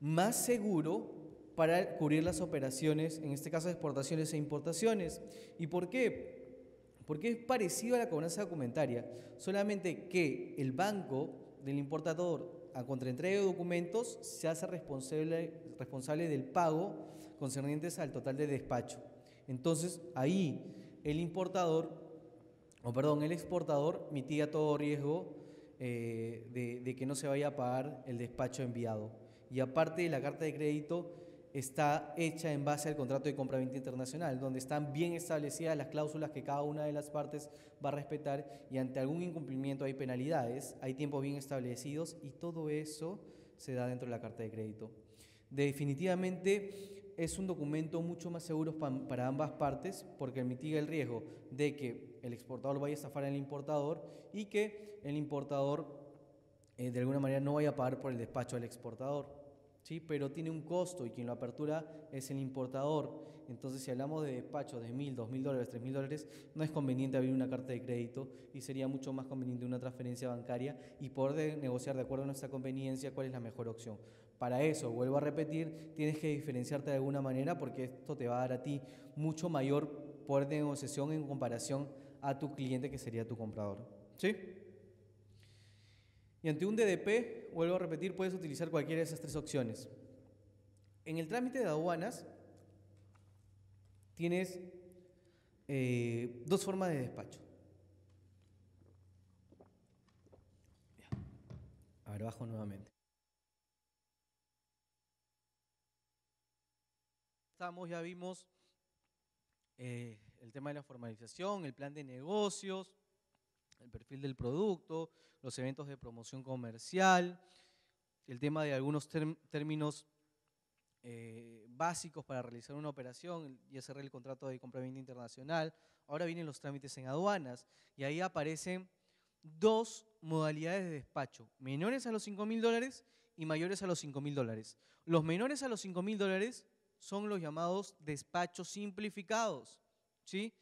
más seguro para cubrir las operaciones, en este caso exportaciones e importaciones. ¿Y por qué? Porque es parecido a la cobranza documentaria, solamente que el banco del importador a contraentrega de documentos se hace responsable, responsable del pago concerniente al total de despacho. Entonces, ahí el importador, o perdón, el exportador mitiga todo riesgo eh, de, de, que no se vaya a pagar el despacho enviado. Y aparte, la carta de crédito está hecha en base al contrato de compraventa internacional, donde están bien establecidas las cláusulas que cada una de las partes va a respetar y ante algún incumplimiento hay penalidades, hay tiempos bien establecidos y todo eso se da dentro de la carta de crédito. Definitivamente es un documento mucho más seguro para ambas partes porque mitiga el riesgo de que el exportador vaya a estafar al importador y que el importador eh, de alguna manera no vaya a pagar por el despacho del exportador. ¿sí? Pero tiene un costo y quien lo apertura es el importador. Entonces, si hablamos de despacho de mil, dos mil dólares, tres mil dólares, no es conveniente abrir una carta de crédito y sería mucho más conveniente una transferencia bancaria y poder negociar de acuerdo a nuestra conveniencia cuál es la mejor opción. Para eso, vuelvo a repetir, tienes que diferenciarte de alguna manera porque esto te va a dar a ti mucho mayor poder de negociación en comparación a tu cliente que sería tu comprador. ¿Sí? Y ante un DDP, vuelvo a repetir, puedes utilizar cualquiera de esas tres opciones. En el trámite de aduanas, tienes eh, dos formas de despacho. A ver, bajo nuevamente. ya vimos eh, el tema de la formalización, el plan de negocios, el perfil del producto, los eventos de promoción comercial, el tema de algunos términos eh, básicos para realizar una operación y hacer el contrato de compra-venta internacional. Ahora vienen los trámites en aduanas y ahí aparecen dos modalidades de despacho, menores a los 5 mil dólares y mayores a los 5 mil dólares. Los menores a los 5 mil dólares son los llamados despachos simplificados. ¿Sí?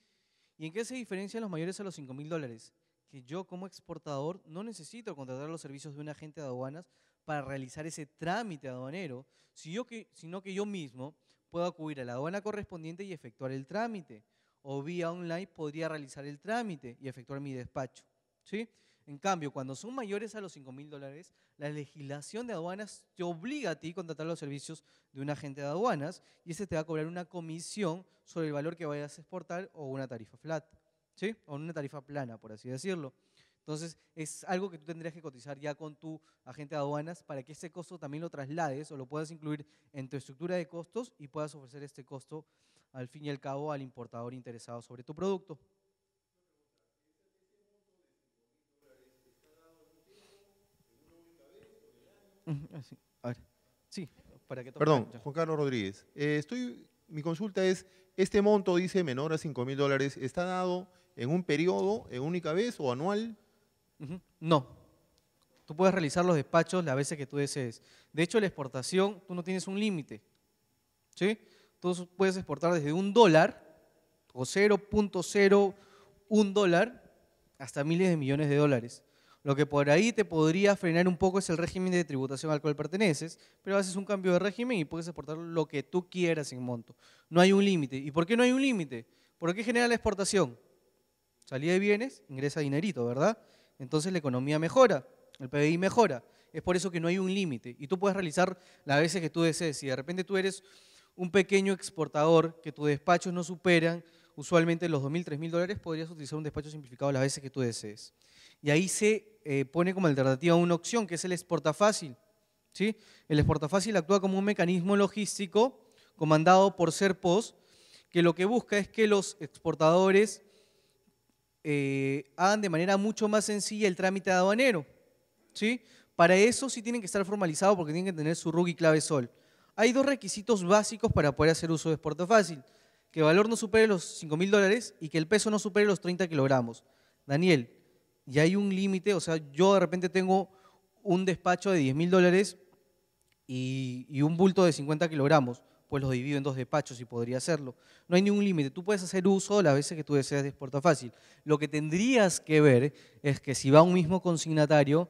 ¿Y en qué se diferencian los mayores a los 5 mil dólares? Que yo como exportador no necesito contratar los servicios de un agente de aduanas para realizar ese trámite aduanero, sino que yo mismo puedo acudir a la aduana correspondiente y efectuar el trámite. O vía online podría realizar el trámite y efectuar mi despacho. ¿Sí? En cambio, cuando son mayores a los 5 mil dólares, la legislación de aduanas te obliga a ti a contratar los servicios de un agente de aduanas y ese te va a cobrar una comisión sobre el valor que vayas a exportar o una tarifa flat, ¿sí? O una tarifa plana, por así decirlo. Entonces, es algo que tú tendrías que cotizar ya con tu agente de aduanas para que ese costo también lo traslades o lo puedas incluir en tu estructura de costos y puedas ofrecer este costo al fin y al cabo al importador interesado sobre tu producto. Ah, sí, para Perdón, Juan Carlos Rodríguez. Eh, estoy, mi consulta es, ¿este monto, dice, menor a 5 mil dólares, está dado en un periodo, en única vez o anual? No. Tú puedes realizar los despachos la veces que tú desees. De hecho, la exportación, tú no tienes un límite. ¿Sí? Tú puedes exportar desde un dólar o 0.01 dólar hasta miles de millones de dólares. Lo que por ahí te podría frenar un poco es el régimen de tributación al cual perteneces, pero haces un cambio de régimen y puedes exportar lo que tú quieras en monto. No hay un límite. ¿Y por qué no hay un límite? ¿Por qué genera la exportación? Salida de bienes, ingresa dinerito, ¿verdad? Entonces la economía mejora, el PBI mejora. Es por eso que no hay un límite. Y tú puedes realizar las veces que tú desees. Si de repente tú eres un pequeño exportador, que tus despachos no superan usualmente los 2.000, 3.000 dólares, podrías utilizar un despacho simplificado las veces que tú desees. Y ahí se eh, pone como alternativa una opción que es el fácil ¿sí? El exporta fácil actúa como un mecanismo logístico comandado por Serpos, que lo que busca es que los exportadores eh, hagan de manera mucho más sencilla el trámite aduanero. ¿sí? Para eso sí tienen que estar formalizados porque tienen que tener su RUG y clave sol. Hay dos requisitos básicos para poder hacer uso de Exporta Fácil que el valor no supere los 5 mil dólares y que el peso no supere los 30 kilogramos. Daniel, y hay un límite, o sea, yo de repente tengo un despacho de 10 mil dólares y, un bulto de 50 kilogramos, pues los divido en dos despachos y podría hacerlo. No hay ningún límite, tú puedes hacer uso las veces que tú deseas de exporta fácil. Lo que tendrías que ver es que si va un mismo consignatario,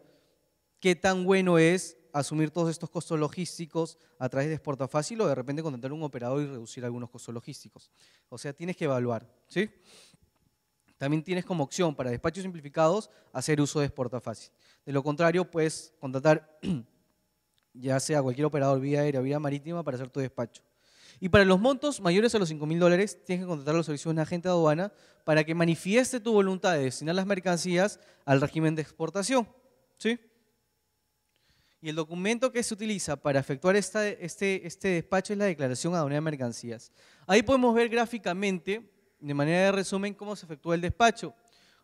qué tan bueno es asumir todos estos costos logísticos a través de exporta fácil o de repente contratar un operador y reducir algunos costos logísticos. O sea, tienes que evaluar, ¿sí? También tienes como opción para despachos simplificados hacer uso de exporta fácil. De lo contrario, puedes contratar ya sea cualquier operador vía aérea o vía marítima para hacer tu despacho. Y para los montos mayores a los 5.000 mil dólares, tienes que contratar los servicios de un agente de aduana para que manifieste tu voluntad de destinar las mercancías al régimen de exportación. ¿Sí? Y el documento que se utiliza para efectuar esta, este, este despacho es la declaración aduanera de mercancías. Ahí podemos ver gráficamente, de manera de resumen, cómo se efectúa el despacho.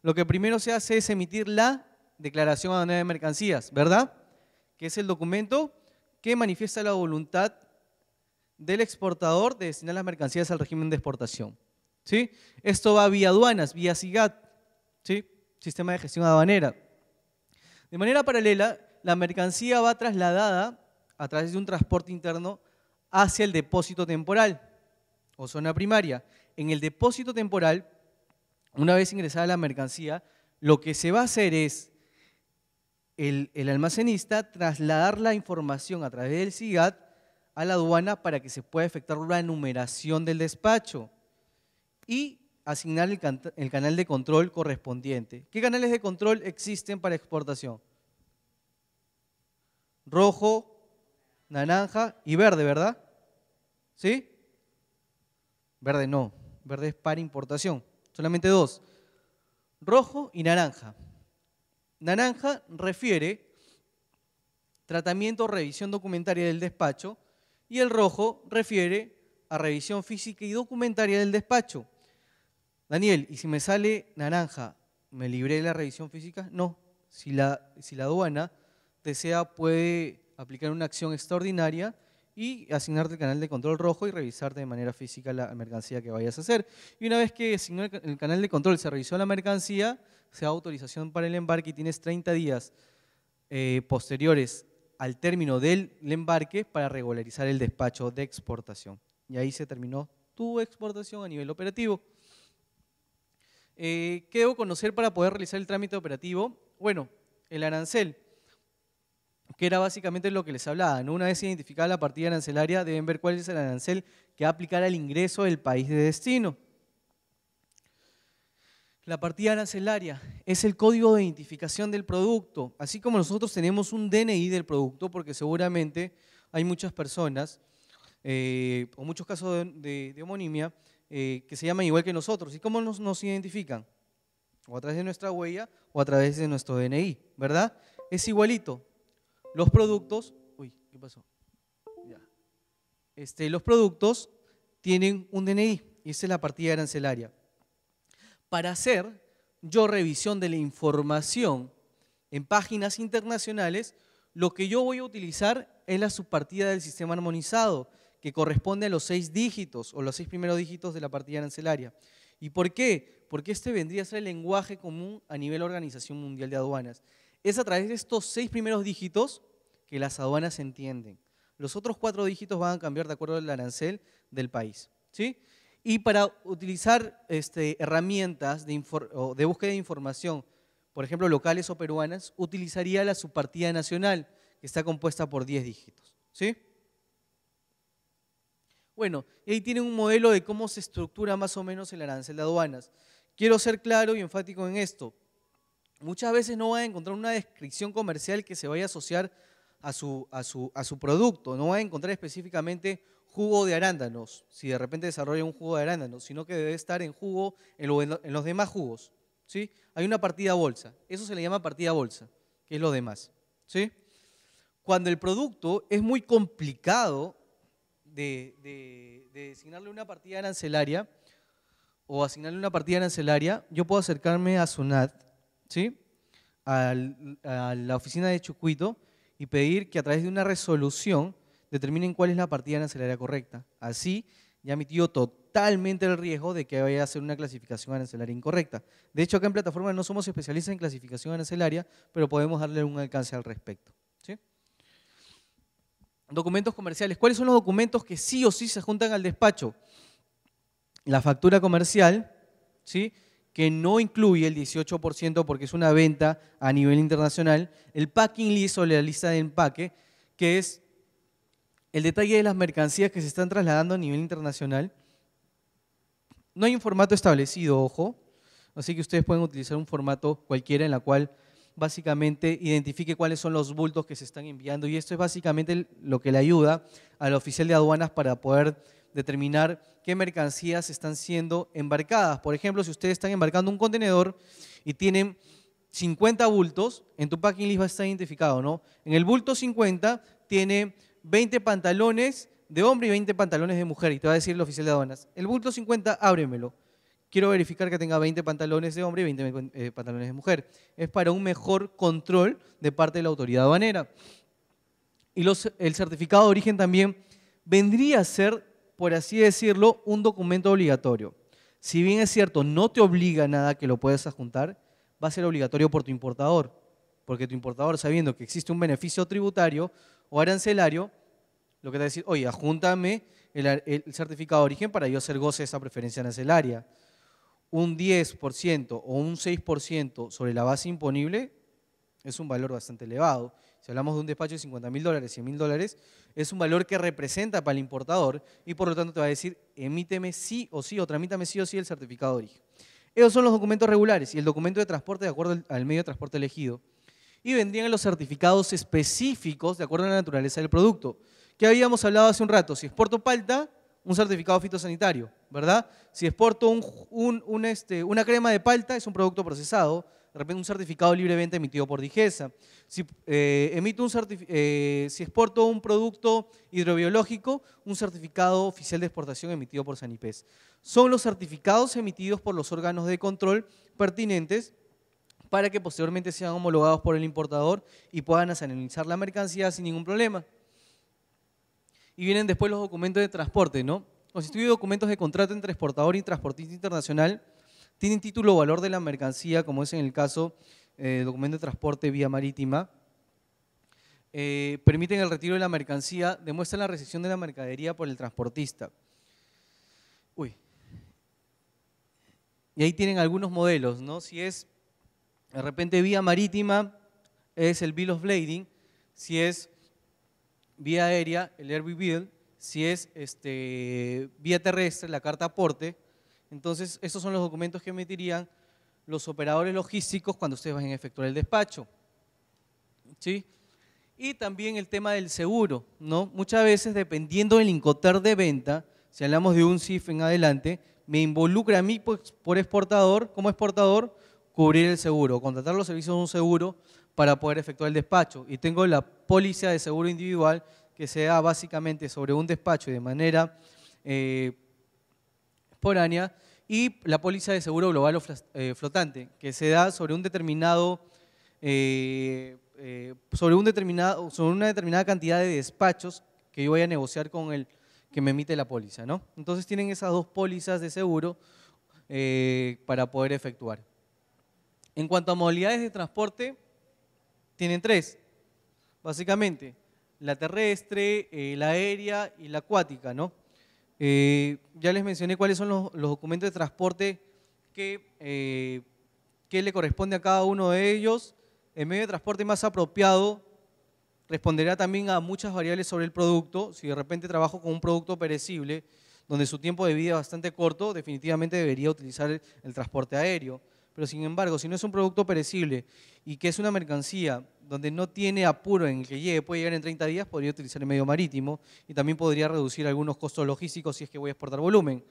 Lo que primero se hace es emitir la declaración aduanera de mercancías, ¿verdad? Que es el documento que manifiesta la voluntad del exportador de destinar las mercancías al régimen de exportación. ¿Sí? Esto va vía aduanas, vía SIGAT, ¿sí? Sistema de Gestión Aduanera. De manera paralela, la mercancía va trasladada a través de un transporte interno hacia el depósito temporal o zona primaria. En el depósito temporal, una vez ingresada la mercancía, lo que se va a hacer es el, almacenista trasladar la información a través del CIGAT a la aduana para que se pueda efectuar una numeración del despacho y asignar el canal de control correspondiente. ¿Qué canales de control existen para exportación? rojo, naranja y verde, ¿verdad? ¿Sí? Verde no, verde es para importación, solamente dos, rojo y naranja. Naranja refiere tratamiento o revisión documentaria del despacho y el rojo refiere a revisión física y documentaria del despacho. Daniel, ¿y si me sale naranja, me libré de la revisión física? No, si la, si la aduana sea, puede aplicar una acción extraordinaria y asignarte el canal de control rojo y revisarte de manera física la mercancía que vayas a hacer. Y una vez que el canal de control, se revisó la mercancía, se da autorización para el embarque y tienes 30 días eh, posteriores al término del embarque para regularizar el despacho de exportación. Y ahí se terminó tu exportación a nivel operativo. Eh, ¿Qué debo conocer para poder realizar el trámite operativo? Bueno, el arancel que era básicamente lo que les hablaba. Una vez identificada la partida arancelaria, deben ver cuál es el arancel que va a aplicar al ingreso del país de destino. La partida arancelaria es el código de identificación del producto. Así como nosotros tenemos un DNI del producto, porque seguramente hay muchas personas, eh, o muchos casos de, homonimia, eh, que se llaman igual que nosotros. ¿Y cómo nos, nos identifican? O a través de nuestra huella o a través de nuestro DNI, ¿verdad? Es igualito los productos, uy, ¿qué pasó? Este, los productos tienen un DNI, y esa es la partida arancelaria. Para hacer yo revisión de la información en páginas internacionales, lo que yo voy a utilizar es la subpartida del sistema armonizado, que corresponde a los seis dígitos o los seis primeros dígitos de la partida arancelaria. ¿Y por qué? Porque este vendría a ser el lenguaje común a nivel Organización Mundial de Aduanas es a través de estos seis primeros dígitos que las aduanas entienden. Los otros cuatro dígitos van a cambiar de acuerdo al arancel del país. ¿sí? Y para utilizar este, herramientas de, búsqueda de información, por ejemplo, locales o peruanas, utilizaría la subpartida nacional, que está compuesta por diez dígitos. ¿sí? Bueno, ahí tienen un modelo de cómo se estructura más o menos el arancel de aduanas. Quiero ser claro y enfático en esto muchas veces no va a encontrar una descripción comercial que se vaya a asociar a su, a su, a su producto, no va a encontrar específicamente jugo de arándanos, si de repente desarrolla un jugo de arándanos, sino que debe estar en jugo en, los demás jugos. ¿sí? Hay una partida bolsa, eso se le llama partida bolsa, que es lo demás. ¿sí? Cuando el producto es muy complicado de, asignarle una partida arancelaria o asignarle una partida arancelaria, yo puedo acercarme a SUNAT ¿sí? a la oficina de Chucuito y pedir que a través de una resolución determinen cuál es la partida arancelaria correcta. Así ya mitigó totalmente el riesgo de que vaya a ser una clasificación arancelaria incorrecta. De hecho, acá en plataforma no somos especialistas en clasificación arancelaria, pero podemos darle un alcance al respecto. Documentos comerciales. ¿Cuáles son los documentos que sí o sí se juntan al despacho? La factura comercial, ¿sí? que no incluye el 18% porque es una venta a nivel internacional, el packing list o la lista de empaque, que es el detalle de las mercancías que se están trasladando a nivel internacional. No hay un formato establecido, ojo, así que ustedes pueden utilizar un formato cualquiera en la cual básicamente identifique cuáles son los bultos que se están enviando y esto es básicamente lo que le ayuda al oficial de aduanas para poder determinar qué mercancías están siendo embarcadas. Por ejemplo, si ustedes están embarcando un contenedor y tienen 50 bultos, en tu packing list va a estar identificado, ¿no? En el bulto 50 tiene 20 pantalones de hombre y 20 pantalones de mujer, y te va a decir el oficial de aduanas, el bulto 50, ábremelo. Quiero verificar que tenga 20 pantalones de hombre y 20 eh, pantalones de mujer. Es para un mejor control de parte de la autoridad aduanera. Y el certificado de origen también vendría a ser por así decirlo, un documento obligatorio. Si bien es cierto, no te obliga nada que lo puedas adjuntar, va a ser obligatorio por tu importador, porque tu importador, sabiendo que existe un beneficio tributario o arancelario, lo que te va a decir, oye, adjúntame el, el certificado de origen para yo hacer goce de esa preferencia arancelaria. Un 10% o un 6% sobre la base imponible es un valor bastante elevado si hablamos de un despacho de 50 mil dólares, 100 mil dólares, es un valor que representa para el importador y por lo tanto te va a decir, emíteme sí o sí o tramítame sí o sí el certificado de origen. Esos son los documentos regulares y el documento de transporte de acuerdo al medio de transporte elegido. Y vendrían los certificados específicos de acuerdo a la naturaleza del producto. Que habíamos hablado hace un rato, si exporto palta, un certificado fitosanitario, ¿verdad? Si exporto este, una crema de palta, es un producto procesado de repente un certificado libremente emitido por Digesa. Si, eh, un eh, si exporto un producto hidrobiológico, un certificado oficial de exportación emitido por Sanipes. Son los certificados emitidos por los órganos de control pertinentes para que posteriormente sean homologados por el importador y puedan analizar la mercancía sin ningún problema. Y vienen después los documentos de transporte, ¿no? Constituye documentos de contrato entre exportador y transportista internacional tienen título valor de la mercancía, como es en el caso eh, documento de transporte vía marítima, eh, permiten el retiro de la mercancía, demuestran la recepción de la mercadería por el transportista. Uy. Y ahí tienen algunos modelos, ¿no? Si es de repente vía marítima, es el Bill of Lading, si es vía aérea, el air Bill, si es este, vía terrestre, la carta aporte, entonces, esos son los documentos que emitirían los operadores logísticos cuando ustedes van a efectuar el despacho. ¿Sí? Y también el tema del seguro, ¿no? Muchas veces, dependiendo del incoter de venta, si hablamos de un CIF en adelante, me involucra a mí pues, por exportador, como exportador, cubrir el seguro, contratar los servicios de un seguro para poder efectuar el despacho. Y tengo la póliza de seguro individual que se da básicamente sobre un despacho y de manera eh, por y la póliza de seguro global o eh, flotante, que se da sobre un determinado eh, eh, sobre, un determinado, sobre una determinada cantidad de despachos que yo voy a negociar con el que me emite la póliza. ¿no? Entonces tienen esas dos pólizas de seguro para poder efectuar. En cuanto a modalidades de transporte, tienen tres, básicamente, la terrestre, la aérea y la acuática. ¿no? Eh, ya les mencioné cuáles son los, documentos de transporte eh, que, le corresponde a cada uno de ellos. El medio de transporte más apropiado responderá también a muchas variables sobre el producto. Si de repente trabajo con un producto perecible, donde su tiempo de vida es bastante corto, definitivamente debería utilizar el transporte aéreo. Pero sin embargo, si no es un producto perecible y que es una mercancía donde no tiene apuro en que llegue, puede llegar en 30 días, podría utilizar el medio marítimo y también podría reducir algunos costos logísticos si es que voy a exportar volumen.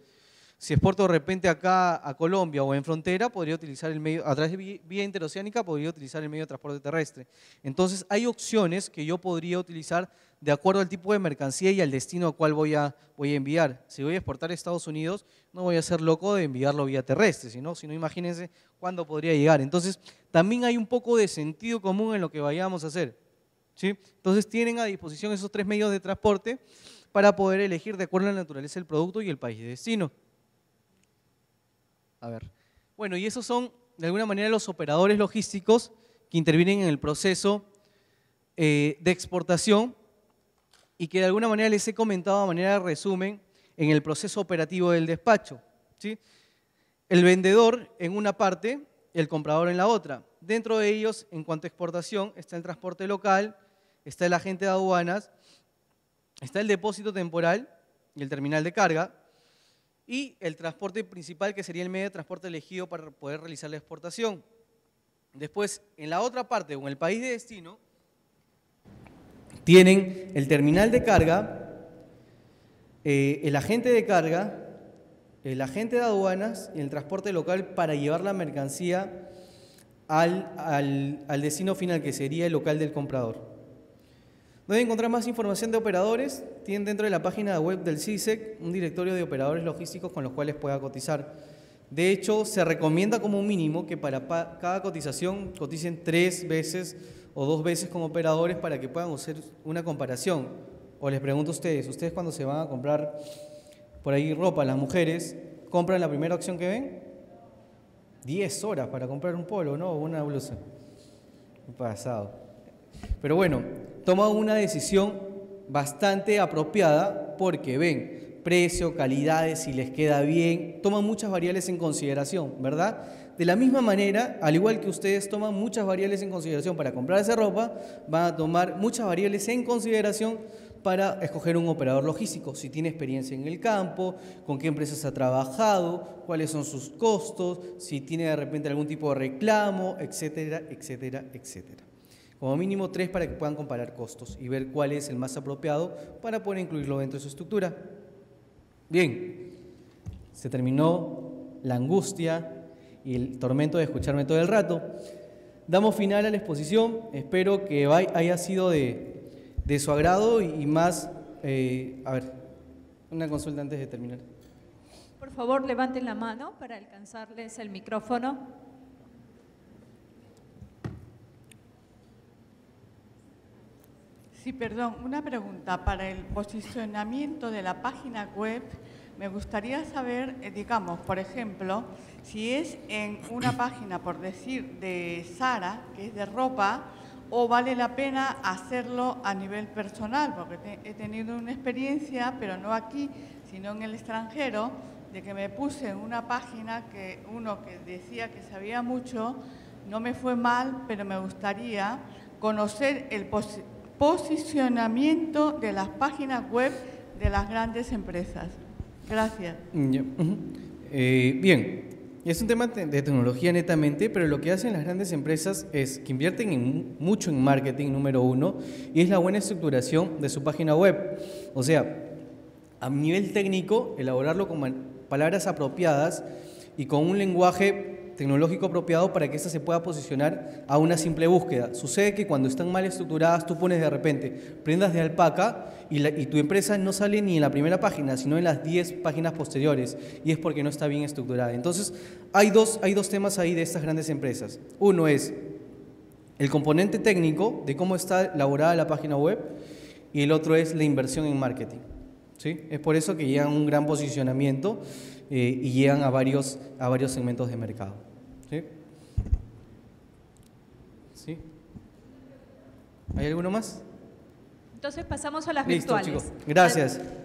Si exporto de repente acá a Colombia o en frontera, podría utilizar el medio, a través de vía interoceánica, podría utilizar el medio de transporte terrestre. Entonces, hay opciones que yo podría utilizar de acuerdo al tipo de mercancía y al destino al cual voy a, voy a enviar. Si voy a exportar a Estados Unidos, no voy a ser loco de enviarlo vía terrestre, sino, sino imagínense cuándo podría llegar. Entonces, también hay un poco de sentido común en lo que vayamos a hacer. ¿sí? Entonces, tienen a disposición esos tres medios de transporte para poder elegir de acuerdo a la naturaleza del producto y el país de destino. A ver. Bueno, y esos son, de alguna manera, los operadores logísticos que intervienen en el proceso eh, de exportación y que de alguna manera les he comentado a manera de resumen en el proceso operativo del despacho. ¿sí? el vendedor en una parte, el comprador en la otra. Dentro de ellos, en cuanto a exportación, está el transporte local, está el agente de aduanas, está el depósito temporal y el terminal de carga, y el transporte principal, que sería el medio de transporte elegido para poder realizar la exportación. Después, en la otra parte o en el país de destino, tienen el terminal de carga, eh, el agente de carga, el agente de aduanas y el transporte local para llevar la mercancía al, al, destino final, que sería el local del comprador. ¿Dónde encontrar más información de operadores. Tienen dentro de la página web del CISEC e un directorio de operadores logísticos con los cuales pueda cotizar. De hecho, se recomienda como mínimo que para cada cotización coticen tres veces o dos veces con operadores para que puedan hacer una comparación. O les pregunto a ustedes, ¿ustedes cuando se van a comprar por ahí ropa, las mujeres compran la primera opción que ven, 10 horas para comprar un polo, ¿no? O una blusa. Pasado. Pero bueno, toma una decisión bastante apropiada porque ven precio, calidades, si les queda bien, toman muchas variables en consideración, ¿verdad? De la misma manera, al igual que ustedes toman muchas variables en consideración para comprar esa ropa, van a tomar muchas variables en consideración para escoger un operador logístico, si tiene experiencia en el campo, con qué empresas ha trabajado, cuáles son sus costos, si tiene de repente algún tipo de reclamo, etcétera, etcétera, etcétera. Como mínimo tres para que puedan comparar costos y ver cuál es el más apropiado para poder incluirlo dentro de su estructura. Bien, se terminó la angustia y el tormento de escucharme todo el rato. Damos final a la exposición. Espero que haya sido de de su agrado y más, eh, a ver, una consulta antes de terminar. Por favor, levanten la mano para alcanzarles el micrófono. Sí, perdón, una pregunta. Para el posicionamiento de la página web, me gustaría saber, eh, digamos, por ejemplo, si es en una página, por decir, de Sara, que es de ropa, o vale la pena hacerlo a nivel personal, porque he tenido una experiencia, pero no aquí, sino en el extranjero, de que me puse en una página que uno que decía que sabía mucho, no me fue mal, pero me gustaría conocer el posicionamiento de las páginas web de las grandes empresas. Gracias. Eh, bien, y es un tema de tecnología netamente, pero lo que hacen las grandes empresas es que invierten en, mucho en marketing, número uno, y es la buena estructuración de su página web. O sea, a nivel técnico, elaborarlo con palabras apropiadas y con un lenguaje tecnológico apropiado para que ésta se pueda posicionar a una simple búsqueda. Sucede que cuando están mal estructuradas, tú pones de repente prendas de alpaca y, tu empresa no sale ni en la primera página, sino en las 10 páginas posteriores, y es porque no está bien estructurada. Entonces, hay dos, hay dos temas ahí de estas grandes empresas. Uno es el componente técnico de cómo está elaborada la página web, y el otro es la inversión en marketing. ¿Sí? Es por eso que llegan a un gran posicionamiento eh, y llegan a varios, a varios segmentos de mercado. ¿Sí? ¿Sí? ¿Hay alguno más? Entonces pasamos a las Listo, virtuales. Chicos. Gracias.